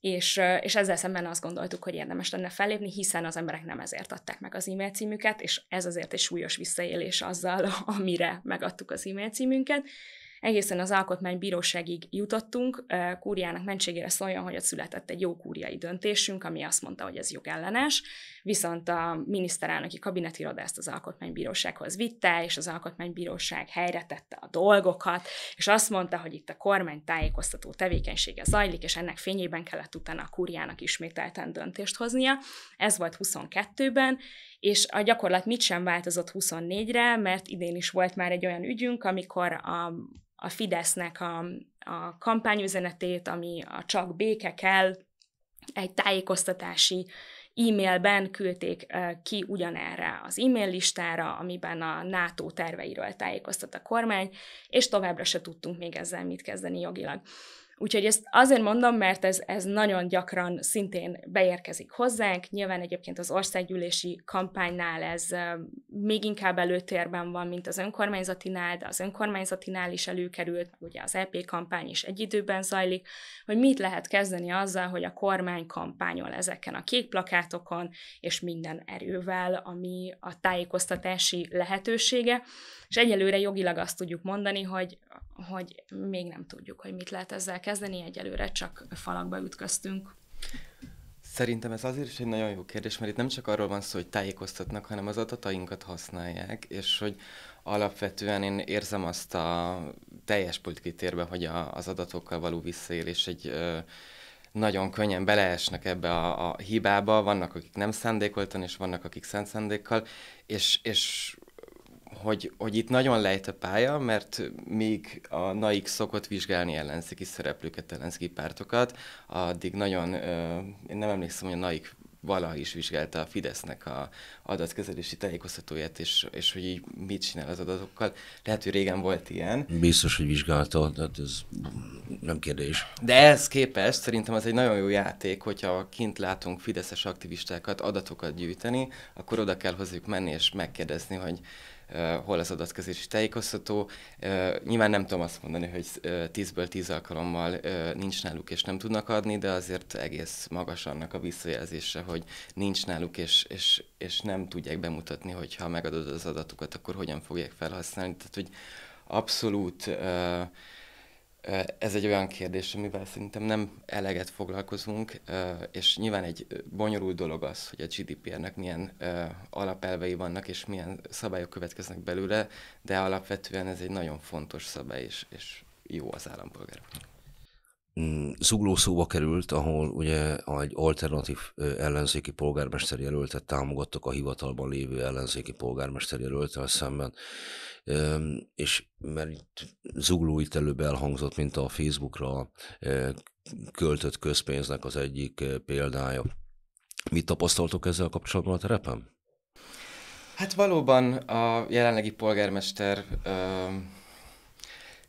és, és ezzel szemben azt gondoltuk, hogy érdemes lenne fellépni, hiszen az emberek nem ezért adták meg az e-mail címüket, és ez azért egy súlyos visszaélés azzal, amire megadtuk az e-mail címünket, Egészen az alkotmánybíróságig jutottunk, kúriának mentségére szóljon, hogy ott született egy jó kúriai döntésünk, ami azt mondta, hogy ez jogellenes, viszont a miniszterelnöki kabinetiroda ezt az alkotmánybírósághoz vitte, és az alkotmánybíróság helyre tette a dolgokat, és azt mondta, hogy itt a kormány tájékoztató tevékenysége zajlik, és ennek fényében kellett utána a kúriának ismételten döntést hoznia. Ez volt 22-ben, és a gyakorlat mit sem változott 24-re, mert idén is volt már egy olyan ügyünk, amikor a, a Fidesznek a, a kampányüzenetét, ami a csak béke kell, egy tájékoztatási e-mailben küldték ki ugyanerre az e-mail listára, amiben a NATO terveiről tájékoztat a kormány, és továbbra se tudtunk még ezzel mit kezdeni jogilag. Úgyhogy ezt azért mondom, mert ez, ez nagyon gyakran szintén beérkezik hozzánk. Nyilván egyébként az országgyűlési kampánynál ez még inkább előtérben van, mint az önkormányzatinál, de az önkormányzatinál is előkerült, ugye az EP kampány is egy időben zajlik, hogy mit lehet kezdeni azzal, hogy a kormány kampányol ezeken a kék plakátokon, és minden erővel, ami a tájékoztatási lehetősége. És egyelőre jogilag azt tudjuk mondani, hogy hogy még nem tudjuk, hogy mit lehet ezzel kezdeni, egyelőre csak falakba ütköztünk. Szerintem ez azért is egy nagyon jó kérdés, mert itt nem csak arról van szó, hogy tájékoztatnak, hanem az adatainkat használják, és hogy alapvetően én érzem azt a teljes politikai térben, hogy a, az adatokkal való visszaélés egy ö, nagyon könnyen beleesnek ebbe a, a hibába, vannak akik nem szándékoltan, és vannak akik szent szándékkal, és, és hogy, hogy itt nagyon lejt a pálya, mert még a NAIK szokott vizsgálni ellenzéki szereplőket, ellenzéki pártokat, addig nagyon, én nem emlékszem, hogy a NAIK valaha is vizsgálta a Fidesznek a adatkezelési tájékoztatóját, és, és hogy így mit csinál az adatokkal. Lehet, hogy régen volt ilyen. Biztos, hogy vizsgálta, tehát ez nem kérdés. De ehhez képest szerintem az egy nagyon jó játék, hogyha kint látunk fideszes aktivistákat adatokat gyűjteni, akkor oda kell hozzájuk menni és megkérdezni, hogy hol az adatkezési tájékoztató. Nyilván nem tudom azt mondani, hogy 10-ből 10 alkalommal nincs náluk és nem tudnak adni, de azért egész magas annak a visszajelzése, hogy nincs náluk és, és, és nem tudják bemutatni, hogy ha megadod az adatukat, akkor hogyan fogják felhasználni. Tehát, hogy abszolút uh, ez egy olyan kérdés, amivel szerintem nem eleget foglalkozunk, és nyilván egy bonyolult dolog az, hogy a GDPR-nek milyen alapelvei vannak, és milyen szabályok következnek belőle, de alapvetően ez egy nagyon fontos szabály, és, és jó az állampolgároknak. Mm, szóba került, ahol ugye egy alternatív ellenzéki polgármester jelöltet támogattak a hivatalban lévő ellenzéki polgármester jelöltel szemben. És mert itt zugló itt előbb elhangzott, mint a Facebookra költött közpénznek az egyik példája. Mit tapasztaltok ezzel kapcsolatban a terepen? Hát valóban a jelenlegi polgármester ö-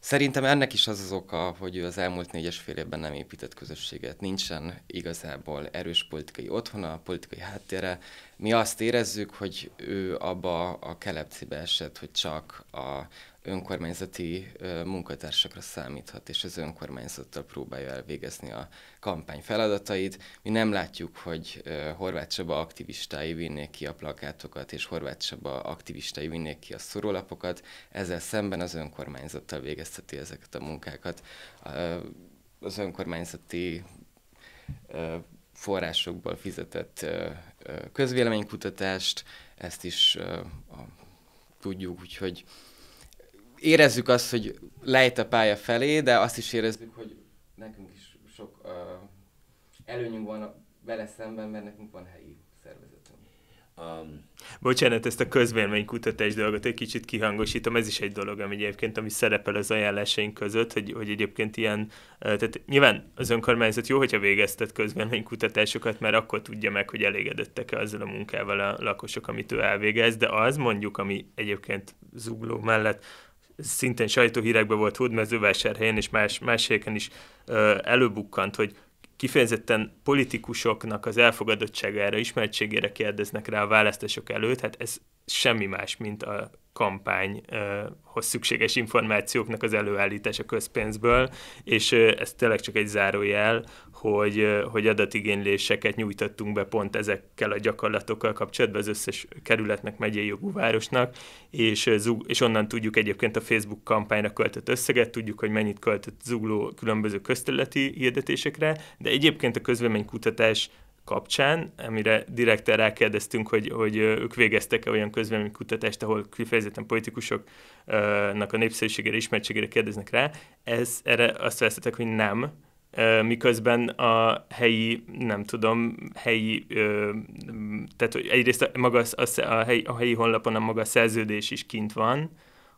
Szerintem ennek is az az oka, hogy ő az elmúlt négyes fél évben nem épített közösséget. Nincsen igazából erős politikai otthona, politikai háttérre. Mi azt érezzük, hogy ő abba a kelepcibe esett, hogy csak a önkormányzati munkatársakra számíthat, és az önkormányzattal próbálja elvégezni a kampány feladatait. Mi nem látjuk, hogy Horváth Saba aktivistái vinnék ki a plakátokat, és Horváth Saba aktivistái vinnék ki a szórólapokat, ezzel szemben az önkormányzattal végezteti ezeket a munkákat. Az önkormányzati forrásokból fizetett közvéleménykutatást, ezt is tudjuk, úgyhogy érezzük azt, hogy lejt a pálya felé, de azt is érezzük, hogy nekünk is sok uh, előnyünk van vele szemben, mert nekünk van helyi szervezetünk. Um, Bocsánat, ezt a közvéleménykutatás dolgot egy kicsit kihangosítom, ez is egy dolog, ami egyébként, ami szerepel az ajánlásaink között, hogy, hogy egyébként ilyen, tehát nyilván az önkormányzat jó, hogyha végeztet közvéleménykutatásokat, mert akkor tudja meg, hogy elégedettek-e azzal a munkával a lakosok, amit ő elvégez, de az mondjuk, ami egyébként zugló mellett szintén sajtóhírekben volt Hódmezővásárhelyen és más, más helyeken is ö, előbukkant, hogy kifejezetten politikusoknak az elfogadottságára, ismertségére kérdeznek rá a választások előtt, hát ez semmi más, mint a kampányhoz szükséges információknak az előállítása közpénzből, és ez tényleg csak egy zárójel, hogy, hogy adatigényléseket nyújtottunk be pont ezekkel a gyakorlatokkal kapcsolatban az összes kerületnek, megyei jogú városnak, és, és onnan tudjuk egyébként a Facebook kampányra költött összeget, tudjuk, hogy mennyit költött zugló különböző közterületi hirdetésekre, de egyébként a közvéleménykutatás kapcsán, amire direkt rákérdeztünk, hogy, hogy ők végeztek-e olyan közvéleménykutatást, ahol kifejezetten politikusoknak a népszerűségére, ismertségére kérdeznek rá, ez, erre azt veszetek, hogy nem, miközben a helyi, nem tudom, helyi, tehát egyrészt maga a, a, helyi, a helyi honlapon a maga szerződés is kint van,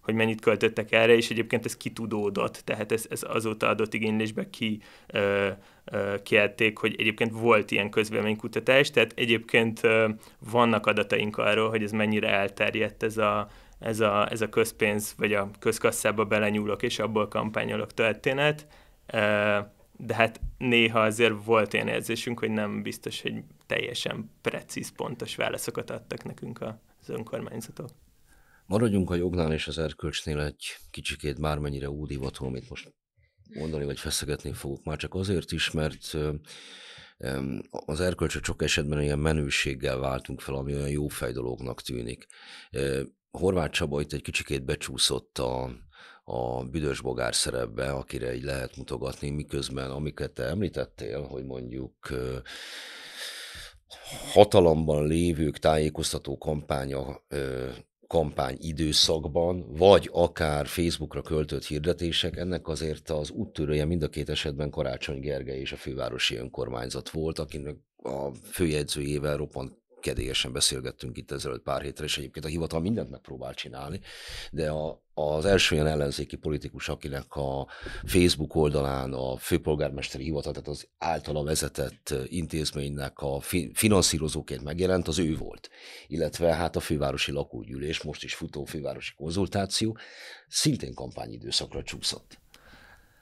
hogy mennyit költöttek erre, és egyébként ez kitudódott, tehát ez, ez azóta adott igénylésbe ki ö, ö, kérték, hogy egyébként volt ilyen közvéleménykutatás, tehát egyébként ö, vannak adataink arról, hogy ez mennyire elterjedt ez a, ez a, ez a közpénz, vagy a közkasszába belenyúlok és abból kampányolok történet. Ö, de hát néha azért volt olyan érzésünk, hogy nem biztos, hogy teljesen precíz, pontos válaszokat adtak nekünk az önkormányzatok. Maradjunk a jognál és az erkölcsnél egy kicsikét bármennyire údivató, amit most mondani vagy feszegetni fogok már csak azért is, mert az erkölcsök sok esetben ilyen menőséggel váltunk fel, ami olyan jó dolognak tűnik. Horváth Csaba itt egy kicsikét becsúszott a, a büdös bogár szerepbe, akire így lehet mutogatni, miközben amiket te említettél, hogy mondjuk hatalomban lévők tájékoztató kampánya kampány időszakban, vagy akár Facebookra költött hirdetések, ennek azért az úttörője mind a két esetben Karácsony Gergely és a fővárosi önkormányzat volt, akinek a főjegyzőjével roppant kedélyesen beszélgettünk itt ezelőtt pár hétre, és egyébként a hivatal mindent megpróbál csinálni, de a az első olyan ellenzéki politikus, akinek a Facebook oldalán a főpolgármesteri hivatal, tehát az általa vezetett intézménynek a fi- finanszírozóként megjelent, az ő volt. Illetve hát a fővárosi lakógyűlés, most is futó fővárosi konzultáció, szintén kampányidőszakra csúszott.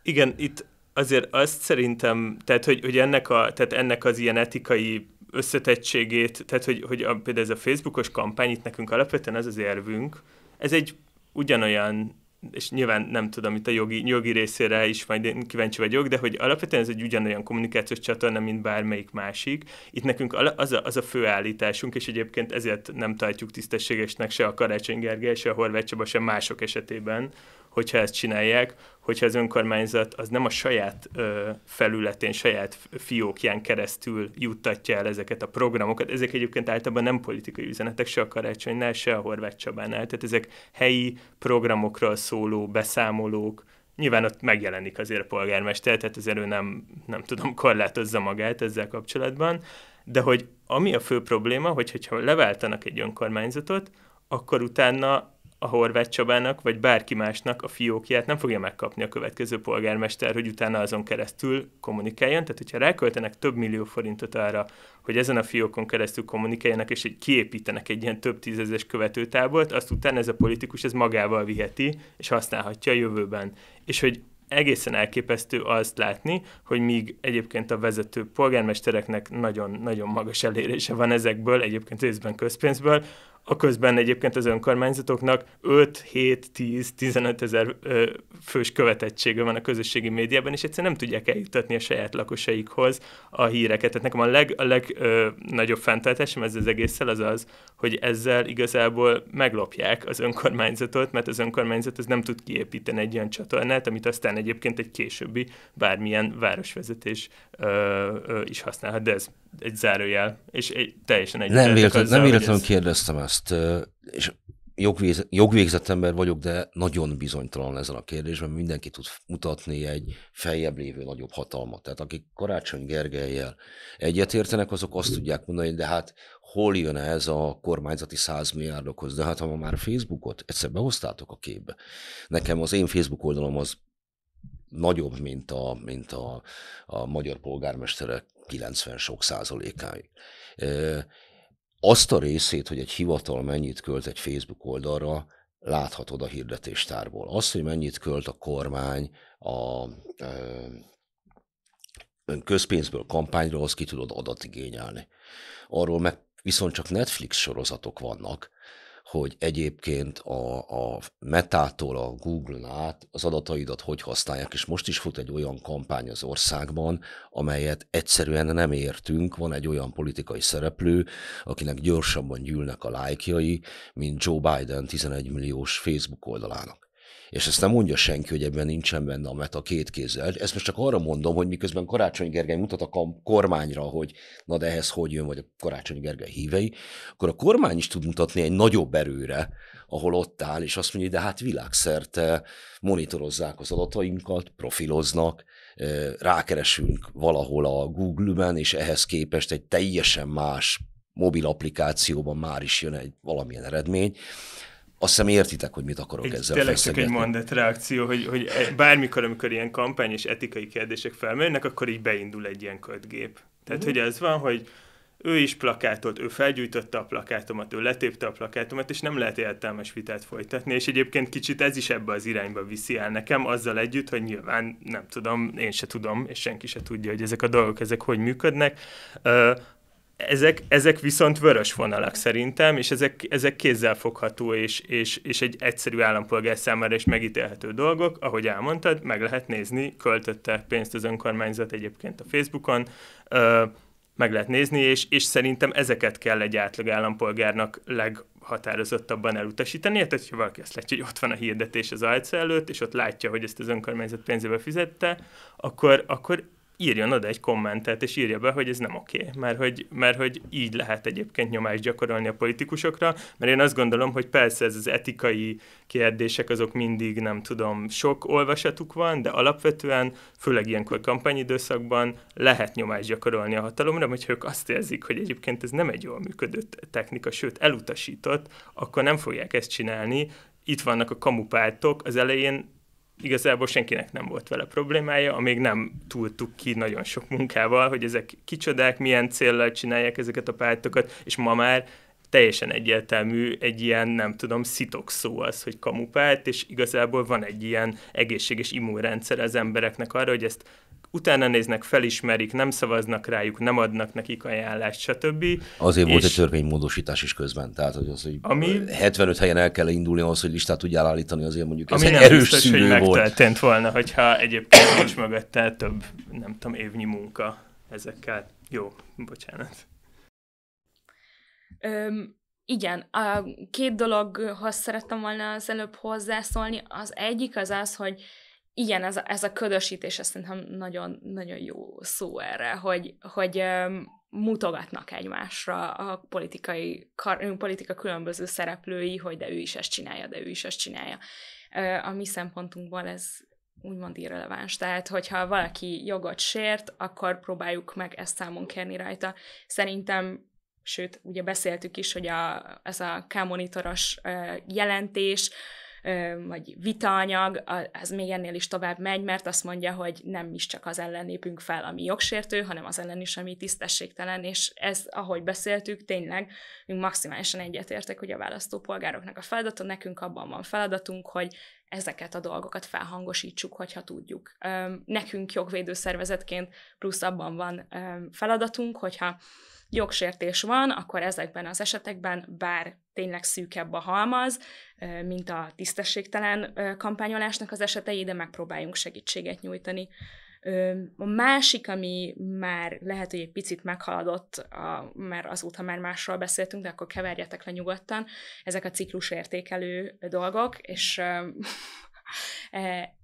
Igen, itt azért azt szerintem, tehát hogy, hogy ennek, a, tehát ennek az ilyen etikai összetettségét, tehát hogy, hogy a, például ez a Facebookos kampány, itt nekünk alapvetően az az érvünk, ez egy ugyanolyan és nyilván nem tudom, itt a jogi, jogi részére is majd kíváncsi vagyok, de hogy alapvetően ez egy ugyanolyan kommunikációs csatorna, mint bármelyik másik. Itt nekünk az a, az a fő állításunk, és egyébként ezért nem tartjuk tisztességesnek se a Karácsony Gergely, se a Horváth Csaba, se mások esetében, hogyha ezt csinálják, hogyha az önkormányzat az nem a saját ö, felületén, saját fiókján keresztül juttatja el ezeket a programokat. Ezek egyébként általában nem politikai üzenetek, se a karácsonynál, se a Horváth Csabánál. Tehát ezek helyi programokról szóló beszámolók, Nyilván ott megjelenik azért a polgármester, tehát az ő nem, nem tudom, korlátozza magát ezzel kapcsolatban, de hogy ami a fő probléma, hogy hogyha leváltanak egy önkormányzatot, akkor utána a Horváth Csabának, vagy bárki másnak a fiókját nem fogja megkapni a következő polgármester, hogy utána azon keresztül kommunikáljon. Tehát, hogyha ráköltenek több millió forintot arra, hogy ezen a fiókon keresztül kommunikáljanak, és egy kiépítenek egy ilyen több tízezes követőtábort, azt utána ez a politikus ez magával viheti, és használhatja a jövőben. És hogy egészen elképesztő azt látni, hogy míg egyébként a vezető polgármestereknek nagyon-nagyon magas elérése van ezekből, egyébként részben közpénzből, a közben egyébként az önkormányzatoknak 5, 7, 10, 15 ezer fős követettsége van a közösségi médiában, és egyszerűen nem tudják eljutatni a saját lakosaikhoz a híreket. Tehát nekem a, leg, fenntartásom ez az egésszel az az, hogy ezzel igazából meglopják az önkormányzatot, mert az önkormányzat az nem tud kiépíteni egy olyan csatornát, amit aztán egyébként egy későbbi bármilyen városvezetés ö, ö, is használhat, de ez egy zárójel, és egy, teljesen egy. Nem, véletlenül azzal, nem véletlenül ez... kérdeztem ezt, és jogvégz, jogvégzett ember vagyok, de nagyon bizonytalan ezen a kérdésben, mindenki tud mutatni egy feljebb lévő nagyobb hatalmat. Tehát akik Karácsony Gergelyel egyetértenek, azok azt tudják mondani, de hát hol jön ez a kormányzati 100 milliárdokhoz? De hát ha már Facebookot egyszer behoztátok a képbe. Nekem az én Facebook oldalom az nagyobb, mint a, mint a, a magyar polgármesterek 90 sok százalékáig. Azt a részét, hogy egy hivatal mennyit költ egy Facebook oldalra, láthatod a hirdetéstárból. Azt, hogy mennyit költ a kormány a közpénzből kampányra, azt ki tudod adatigényelni. Arról meg viszont csak Netflix sorozatok vannak, hogy egyébként a, a Metától a Google-n át az adataidat hogy használják, és most is fut egy olyan kampány az országban, amelyet egyszerűen nem értünk. Van egy olyan politikai szereplő, akinek gyorsabban gyűlnek a lájkjai, mint Joe Biden 11 milliós Facebook oldalának. És ezt nem mondja senki, hogy ebben nincsen benne a meta két kézzel. Ezt most csak arra mondom, hogy miközben Karácsony Gergely mutat a kormányra, hogy na de ehhez hogy jön, vagy a Karácsony Gergely hívei, akkor a kormány is tud mutatni egy nagyobb erőre, ahol ott áll, és azt mondja, de hát világszerte monitorozzák az adatainkat, profiloznak, rákeresünk valahol a Google-ben, és ehhez képest egy teljesen más mobil applikációban már is jön egy valamilyen eredmény. Azt hiszem értitek, hogy mit akarok egy, ezzel Tényleg csak egy mondat reakció, hogy, hogy eh, bármikor, amikor ilyen kampány és etikai kérdések felmerülnek, akkor így beindul egy ilyen ködgép. Tehát, mm. hogy az van, hogy ő is plakátolt, ő felgyújtotta a plakátomat, ő letépte a plakátomat, és nem lehet értelmes vitát folytatni, és egyébként kicsit ez is ebbe az irányba viszi el nekem, azzal együtt, hogy nyilván nem tudom, én se tudom, és senki se tudja, hogy ezek a dolgok, ezek hogy működnek ezek, ezek viszont vörös vonalak szerintem, és ezek, ezek fogható és, és, és egy egyszerű állampolgár számára is megítélhető dolgok. Ahogy elmondtad, meg lehet nézni, költötte pénzt az önkormányzat egyébként a Facebookon, ö, meg lehet nézni, és, és szerintem ezeket kell egy átlag állampolgárnak leghatározottabban elutasítani. Tehát, hogyha valaki azt látja, hogy ott van a hirdetés az ajca előtt, és ott látja, hogy ezt az önkormányzat pénzébe fizette, akkor, akkor írjon oda egy kommentet, és írja be, hogy ez nem oké, okay, mert hogy, mert hogy így lehet egyébként nyomást gyakorolni a politikusokra, mert én azt gondolom, hogy persze ez az etikai kérdések azok mindig, nem tudom, sok olvasatuk van, de alapvetően, főleg ilyenkor kampányidőszakban lehet nyomást gyakorolni a hatalomra, hogyha ők azt érzik, hogy egyébként ez nem egy jól működő technika, sőt elutasított, akkor nem fogják ezt csinálni, itt vannak a kamupártok, az elején igazából senkinek nem volt vele problémája, amíg nem túltuk ki nagyon sok munkával, hogy ezek kicsodák, milyen célra csinálják ezeket a pártokat, és ma már teljesen egyértelmű egy ilyen, nem tudom, szitok szó az, hogy kamupált, és igazából van egy ilyen egészséges immunrendszer az embereknek arra, hogy ezt utána néznek, felismerik, nem szavaznak rájuk, nem adnak nekik ajánlást, stb. Azért és volt egy törvénymódosítás is közben, tehát hogy az, hogy ami, 75 helyen el kell indulni ahhoz, hogy listát tudjál állítani, azért mondjuk ez ami nem erős biztos, hogy volt. megtörtént volna, hogyha egyébként nincs mögötte több, nem tudom, évnyi munka ezekkel. Jó, bocsánat. Um. igen, a két dologhoz szerettem volna az előbb hozzászólni. Az egyik az az, hogy igen, ez a, ez a ködösítés, ez szerintem nagyon-nagyon jó szó erre, hogy, hogy mutogatnak egymásra a politikai, kar, politika különböző szereplői, hogy de ő is ezt csinálja, de ő is ezt csinálja. A mi szempontunkból ez úgymond irreleváns. Tehát, hogyha valaki jogot sért, akkor próbáljuk meg ezt számon kérni rajta. Szerintem sőt, ugye beszéltük is, hogy a, ez a K-monitoros jelentés, vagy vitaanyag, ez még ennél is tovább megy, mert azt mondja, hogy nem is csak az ellen lépünk fel, ami jogsértő, hanem az ellen is, ami tisztességtelen, és ez, ahogy beszéltük, tényleg maximálisan egyetértek, hogy a választópolgároknak a feladata, nekünk abban van feladatunk, hogy ezeket a dolgokat felhangosítsuk, hogyha tudjuk. Nekünk jogvédő szervezetként plusz abban van feladatunk, hogyha jogsértés van, akkor ezekben az esetekben bár tényleg szűkebb a halmaz, mint a tisztességtelen kampányolásnak az esetei, de megpróbáljunk segítséget nyújtani. A másik, ami már lehet, hogy egy picit meghaladott, a, mert azóta már másról beszéltünk, de akkor keverjetek le nyugodtan, ezek a ciklusértékelő dolgok, és e,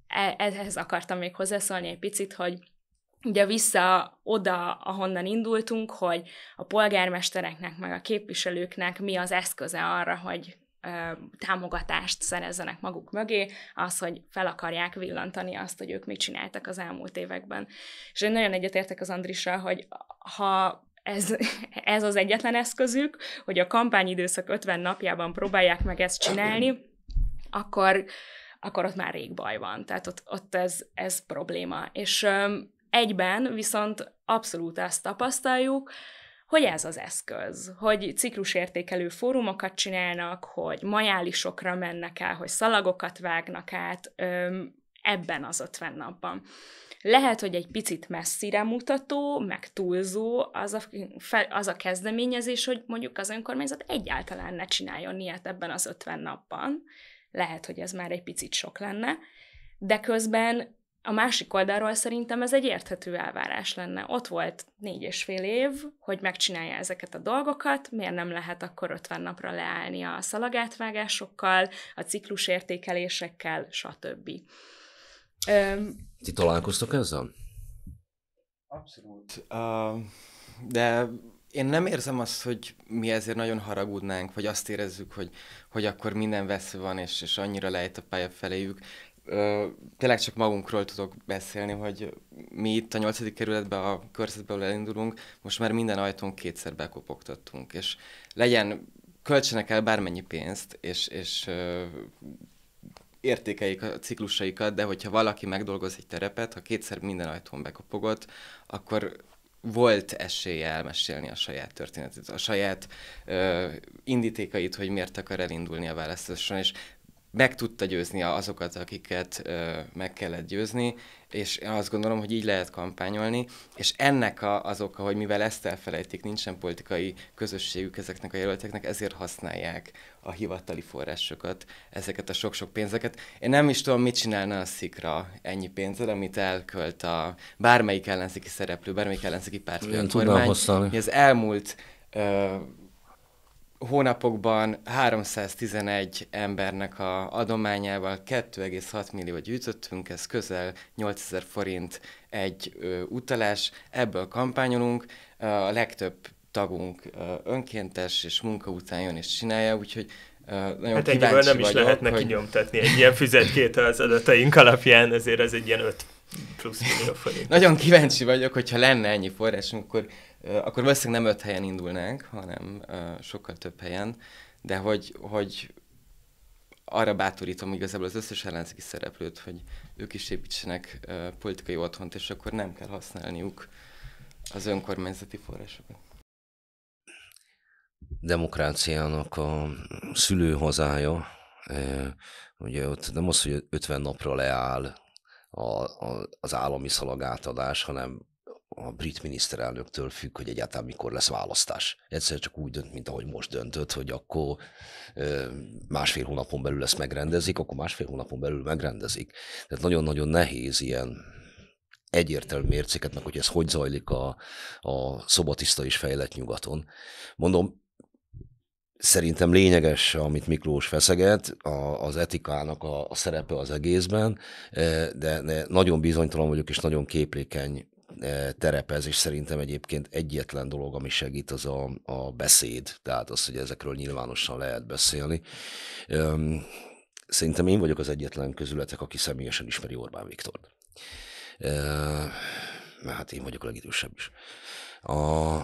e, ehhez akartam még hozzászólni egy picit, hogy ugye vissza oda, ahonnan indultunk, hogy a polgármestereknek, meg a képviselőknek mi az eszköze arra, hogy támogatást szerezzenek maguk mögé, az, hogy fel akarják villantani azt, hogy ők mit csináltak az elmúlt években. És én nagyon egyetértek az Andrissal, hogy ha ez, ez az egyetlen eszközük, hogy a kampányidőszak 50 napjában próbálják meg ezt csinálni, akkor, akkor ott már rég baj van. Tehát ott, ott ez, ez probléma. És Egyben viszont abszolút azt tapasztaljuk, hogy ez az eszköz, hogy ciklusértékelő fórumokat csinálnak, hogy majálisokra mennek el, hogy szalagokat vágnak át, ebben az 50 napban. Lehet, hogy egy picit messzire mutató, meg túlzó az a, fe, az a kezdeményezés, hogy mondjuk az önkormányzat egyáltalán ne csináljon ilyet ebben az 50 napban. Lehet, hogy ez már egy picit sok lenne, de közben a másik oldalról szerintem ez egy érthető elvárás lenne. Ott volt négy és fél év, hogy megcsinálja ezeket a dolgokat, miért nem lehet akkor 50 napra leállni a szalagátvágásokkal, a ciklusértékelésekkel, stb. Öm, Ti találkoztok ezzel? Abszolút. Uh, de én nem érzem azt, hogy mi ezért nagyon haragudnánk, vagy azt érezzük, hogy, hogy akkor minden vesző van, és, és annyira lejt a pálya feléjük ö, tényleg csak magunkról tudok beszélni, hogy mi itt a nyolcadik kerületben, a körzetből elindulunk, most már minden ajtón kétszer bekopogtattunk, és legyen, költsenek el bármennyi pénzt, és, és ö, értékeik a ciklusaikat, de hogyha valaki megdolgoz egy terepet, ha kétszer minden ajtón bekopogott, akkor volt esélye elmesélni a saját történetét, a saját ö, indítékait, hogy miért akar elindulni a választáson, és meg tudta győzni azokat, akiket ö, meg kellett győzni, és én azt gondolom, hogy így lehet kampányolni, és ennek a, az oka, hogy mivel ezt elfelejtik, nincsen politikai közösségük ezeknek a jelölteknek, ezért használják a hivatali forrásokat, ezeket a sok-sok pénzeket. Én nem is tudom, mit csinálna a szikra ennyi pénzzel, amit elkölt a bármelyik ellenzéki szereplő, bármelyik ellenzéki párt, vagy a az elmúlt ö, hónapokban 311 embernek a adományával 2,6 millió gyűjtöttünk, ez közel 8000 forint egy ö, utalás, ebből kampányolunk, a legtöbb tagunk ö, önkéntes és munka után jön és csinálja, úgyhogy nagyon hát ennyiből nem is lehetne hogy... kinyomtatni egy ilyen füzetkét az adataink alapján, ezért ez egy ilyen 5 plusz millió forint. Nagyon kíváncsi vagyok, hogyha lenne ennyi forrásunk, akkor akkor valószínűleg nem öt helyen indulnánk, hanem sokkal több helyen, de hogy, hogy arra bátorítom igazából az összes ellenzéki szereplőt, hogy ők is építsenek politikai otthont, és akkor nem kell használniuk az önkormányzati forrásokat. Demokráciának a szülőhazája, ugye ott nem az, hogy 50 napra leáll a, a, az állami szalagátadás, hanem a brit miniszterelnöktől függ, hogy egyáltalán mikor lesz választás. Egyszer csak úgy dönt, mint ahogy most döntött, hogy akkor másfél hónapon belül lesz megrendezik, akkor másfél hónapon belül megrendezik. Tehát nagyon-nagyon nehéz ilyen egyértelmű mércéket, meg hogy ez hogy zajlik a, a szobatiszta is fejlett nyugaton. Mondom, szerintem lényeges, amit Miklós feszeget, a, az etikának a, a szerepe az egészben, de, de nagyon bizonytalan vagyok, és nagyon képlékeny E, terepezés szerintem egyébként egyetlen dolog, ami segít, az a, a beszéd, tehát az, hogy ezekről nyilvánosan lehet beszélni. Szerintem én vagyok az egyetlen közületek, aki személyesen ismeri Orbán Viktort. E, hát én vagyok a legidősebb is. A,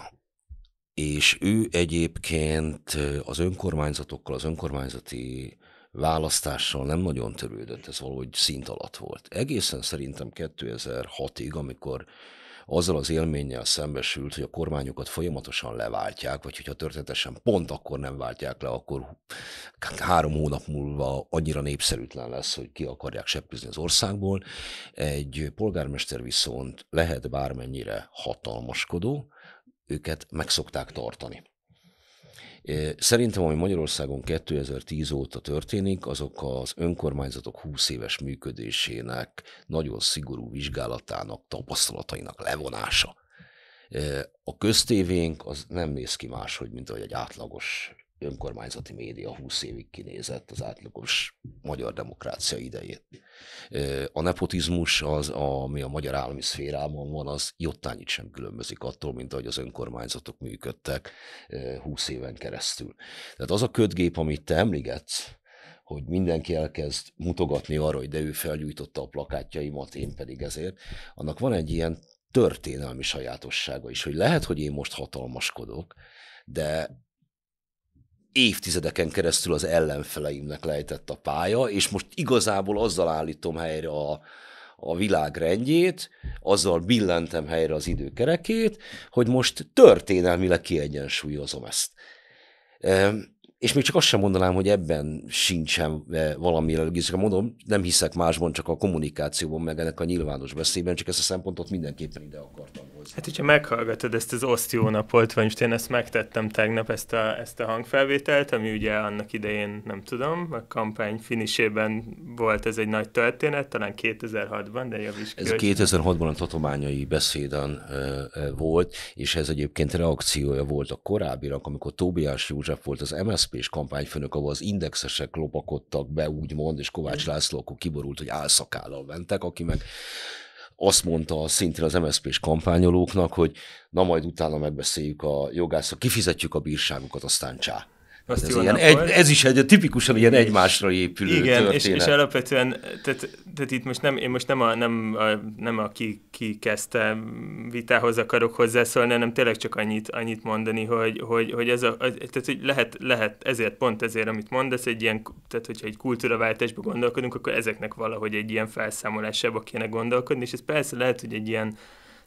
és ő egyébként az önkormányzatokkal, az önkormányzati választással nem nagyon törődött, ez valahogy szint alatt volt. Egészen szerintem 2006-ig, amikor azzal az élménnyel szembesült, hogy a kormányokat folyamatosan leváltják, vagy hogyha történetesen pont akkor nem váltják le, akkor hát három hónap múlva annyira népszerűtlen lesz, hogy ki akarják seppizni az országból. Egy polgármester viszont lehet bármennyire hatalmaskodó, őket meg szokták tartani. Szerintem, ami Magyarországon 2010 óta történik, azok az önkormányzatok 20 éves működésének nagyon szigorú vizsgálatának, tapasztalatainak levonása. A köztévénk az nem néz ki máshogy, mint ahogy egy átlagos önkormányzati média 20 évig kinézett az átlagos magyar demokrácia idejét. A nepotizmus, az, ami a magyar állami szférában van, az jottányit sem különbözik attól, mint ahogy az önkormányzatok működtek 20 éven keresztül. Tehát az a ködgép, amit te emligetsz, hogy mindenki elkezd mutogatni arra, hogy de ő felgyújtotta a plakátjaimat, én pedig ezért, annak van egy ilyen történelmi sajátossága is, hogy lehet, hogy én most hatalmaskodok, de évtizedeken keresztül az ellenfeleimnek lejtett a pálya, és most igazából azzal állítom helyre a, a világrendjét, azzal billentem helyre az időkerekét, hogy most történelmileg kiegyensúlyozom ezt. Ehm, és még csak azt sem mondanám, hogy ebben sincsen eh, valami jellegűség. Mondom, nem hiszek másban, csak a kommunikációban, meg ennek a nyilvános beszédben, csak ezt a szempontot mindenképpen ide akartam hozni. Hát, hogyha meghallgatod ezt az napot, vagy most én ezt megtettem tegnap, ezt a, ezt a hangfelvételt, ami ugye annak idején, nem tudom, a kampány finisében volt ez egy nagy történet, talán 2006-ban, de javis Ez 2006-ban a tatományai beszéden eh, eh, volt, és ez egyébként reakciója volt a korábbinak, amikor Tóbiás József volt az MS MSZP-s kampányfőnök, ahol az indexesek lopakodtak be, úgymond, és Kovács mm. László akkor kiborult, hogy álszakállal mentek, aki meg azt mondta szintén az MSZP s kampányolóknak, hogy na majd utána megbeszéljük a jogászok, kifizetjük a bírságokat, aztán csá. Azt ez, ilyen, egy, ez is egy tipikusan ilyen egymásra épülő Igen, történet. És, és alapvetően, tehát, tehát itt most nem, én most nem a, nem a, nem a ki, ki kezdte vitához akarok hozzászólni, hanem tényleg csak annyit, annyit mondani, hogy, hogy, hogy ez a, tehát, hogy lehet, lehet ezért, pont ezért, amit mondasz, egy ilyen, tehát hogyha egy kultúraváltásba gondolkodunk, akkor ezeknek valahogy egy ilyen felszámolásába kéne gondolkodni, és ez persze lehet, hogy egy ilyen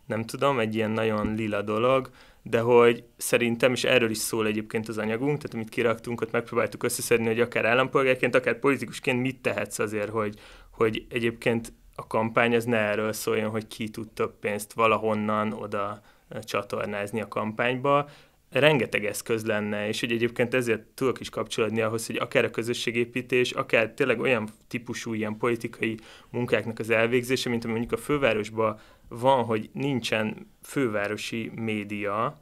nem tudom, egy ilyen nagyon lila dolog, de hogy szerintem, és erről is szól egyébként az anyagunk, tehát amit kiraktunk, ott megpróbáltuk összeszedni, hogy akár állampolgárként, akár politikusként mit tehetsz azért, hogy, hogy egyébként a kampány az ne erről szóljon, hogy ki tud több pénzt valahonnan oda eh, csatornázni a kampányba, rengeteg eszköz lenne, és hogy egyébként ezért tudok is kapcsolódni ahhoz, hogy akár a közösségépítés, akár tényleg olyan típusú ilyen politikai munkáknak az elvégzése, mint ami mondjuk a fővárosban van, hogy nincsen fővárosi média,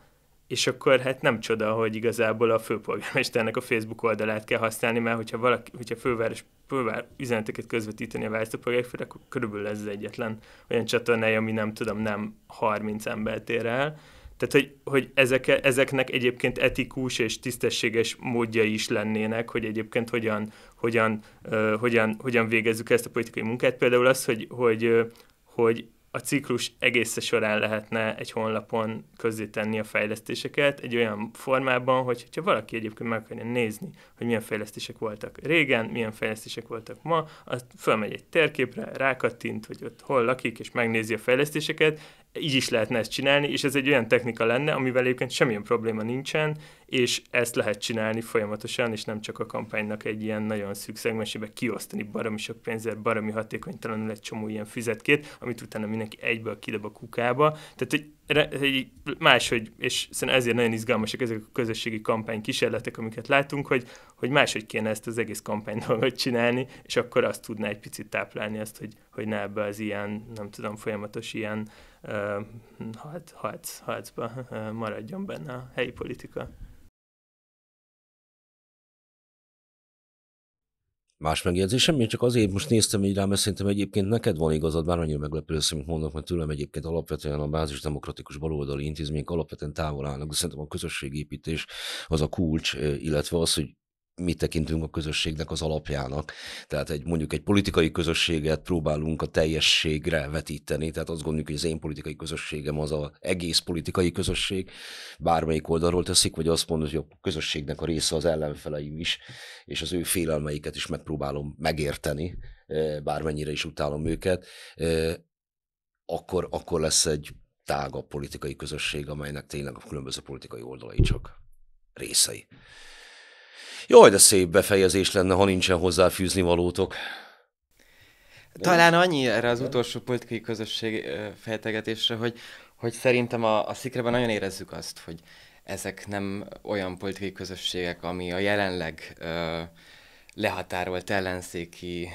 és akkor hát nem csoda, hogy igazából a főpolgármesternek a Facebook oldalát kell használni, mert hogyha, valaki, hogyha főváros, fővár üzeneteket közvetíteni a választópolgárok fel, akkor körülbelül ez az egyetlen olyan csatornája, ami nem tudom, nem 30 embert ér el. Tehát, hogy, hogy ezek, ezeknek egyébként etikus és tisztességes módjai is lennének, hogy egyébként hogyan, hogyan, uh, hogyan, hogyan végezzük ezt a politikai munkát. Például az, hogy, hogy, hogy a ciklus egész során lehetne egy honlapon tenni a fejlesztéseket egy olyan formában, hogy ha valaki egyébként meg akarja nézni, hogy milyen fejlesztések voltak régen, milyen fejlesztések voltak ma, az fölmegy egy térképre, rákattint, hogy ott hol lakik, és megnézi a fejlesztéseket, így is lehetne ezt csinálni, és ez egy olyan technika lenne, amivel egyébként semmilyen probléma nincsen, és ezt lehet csinálni folyamatosan, és nem csak a kampánynak egy ilyen nagyon szűk szegmensébe kiosztani baromi sok pénzért, baromi hatékonytalanul egy csomó ilyen füzetkét, amit utána mindenki egyből kidob a kukába. Tehát, hogy egy máshogy, és szerintem ezért nagyon izgalmasak ezek a közösségi kampány kísérletek, amiket látunk, hogy, hogy máshogy kéne ezt az egész kampány dolgot csinálni, és akkor azt tudná egy picit táplálni azt, hogy, hogy ne ebbe az ilyen, nem tudom, folyamatos ilyen uh, harc, hát harc, harcba uh, maradjon benne a helyi politika. Más megjegyzésem, én csak azért most néztem így rá, mert szerintem egyébként neked van igazad, bármennyire meglepő lesz, amit mondok, mert tőlem egyébként alapvetően a bázis demokratikus baloldali intézmények alapvetően távol állnak, de szerintem a közösségépítés az a kulcs, eh, illetve az, hogy mi tekintünk a közösségnek az alapjának. Tehát egy, mondjuk egy politikai közösséget próbálunk a teljességre vetíteni, tehát azt gondoljuk, hogy az én politikai közösségem az a egész politikai közösség, bármelyik oldalról teszik, vagy azt mondod, hogy a közösségnek a része az ellenfeleim is, és az ő félelmeiket is megpróbálom megérteni, eh, bármennyire is utálom őket, eh, akkor, akkor lesz egy tágabb politikai közösség, amelynek tényleg a különböző politikai oldalai csak részei. Jaj, de szép befejezés lenne, ha nincsen hozzáfűzni valótok. Talán annyi erre az utolsó politikai közösség fejtegetésre, hogy, hogy szerintem a, a szikreben nagyon érezzük azt, hogy ezek nem olyan politikai közösségek, ami a jelenleg uh, lehatárolt ellenzéki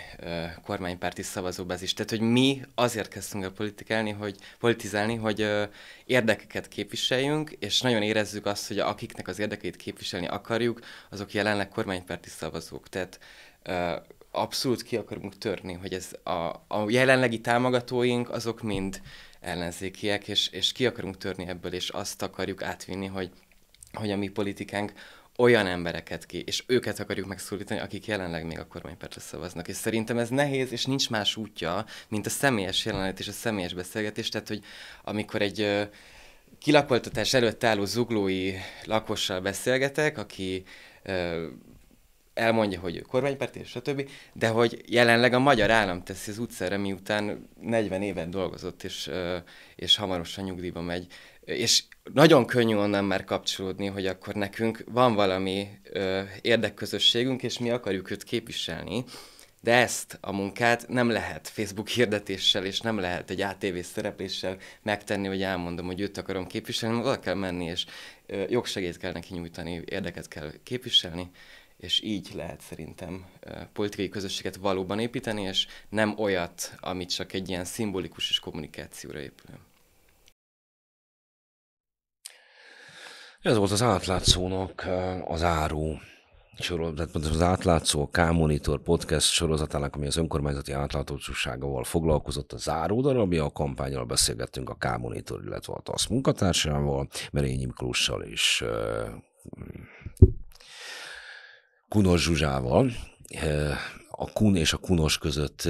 kormánypárti szavazóbázis. Tehát, hogy mi azért kezdtünk el politikálni, hogy politizálni, hogy érdekeket képviseljünk, és nagyon érezzük azt, hogy akiknek az érdekeit képviselni akarjuk, azok jelenleg kormánypárti szavazók. Tehát abszolút ki akarunk törni, hogy ez a, a jelenlegi támogatóink azok mind ellenzékiek, és, és ki akarunk törni ebből, és azt akarjuk átvinni, hogy, hogy a mi politikánk olyan embereket ki, és őket akarjuk megszólítani, akik jelenleg még a kormánypártra szavaznak. És szerintem ez nehéz, és nincs más útja, mint a személyes jelenet és a személyes beszélgetés. Tehát, hogy amikor egy kilakoltatás előtt álló zuglói lakossal beszélgetek, aki elmondja, hogy ő kormánypárt és stb., de hogy jelenleg a magyar állam teszi az utcára, miután 40 éven dolgozott, és, és hamarosan nyugdíjba megy és nagyon könnyű onnan már kapcsolódni, hogy akkor nekünk van valami ö, érdekközösségünk, és mi akarjuk őt képviselni, de ezt a munkát nem lehet Facebook hirdetéssel, és nem lehet egy ATV szerepléssel megtenni, hogy elmondom, hogy őt akarom képviselni, oda kell menni, és ö, jogsegét kell neki nyújtani, érdeket kell képviselni, és így lehet szerintem politikai közösséget valóban építeni, és nem olyat, amit csak egy ilyen szimbolikus és kommunikációra épül. Ez volt az átlátszónak az áru sorozat, az átlátszó K-Monitor podcast sorozatának, ami az önkormányzati átláthatóságával foglalkozott a záró darabja, a kampányal beszélgettünk a K-Monitor, illetve a TASZ munkatársával, Merényi Miklóssal és Kunos Zsuzsával, a kun és a kunos között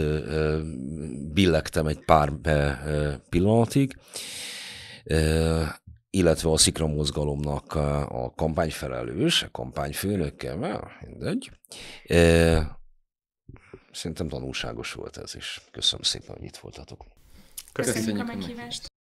billegtem egy pár pillanatig illetve a szikramozgalomnak a kampányfelelős, a kampányfőnökkel, mert mindegy. E, szerintem tanulságos volt ez is. Köszönöm szépen, hogy itt voltatok. Köszönjük, Köszönjük a meghívást.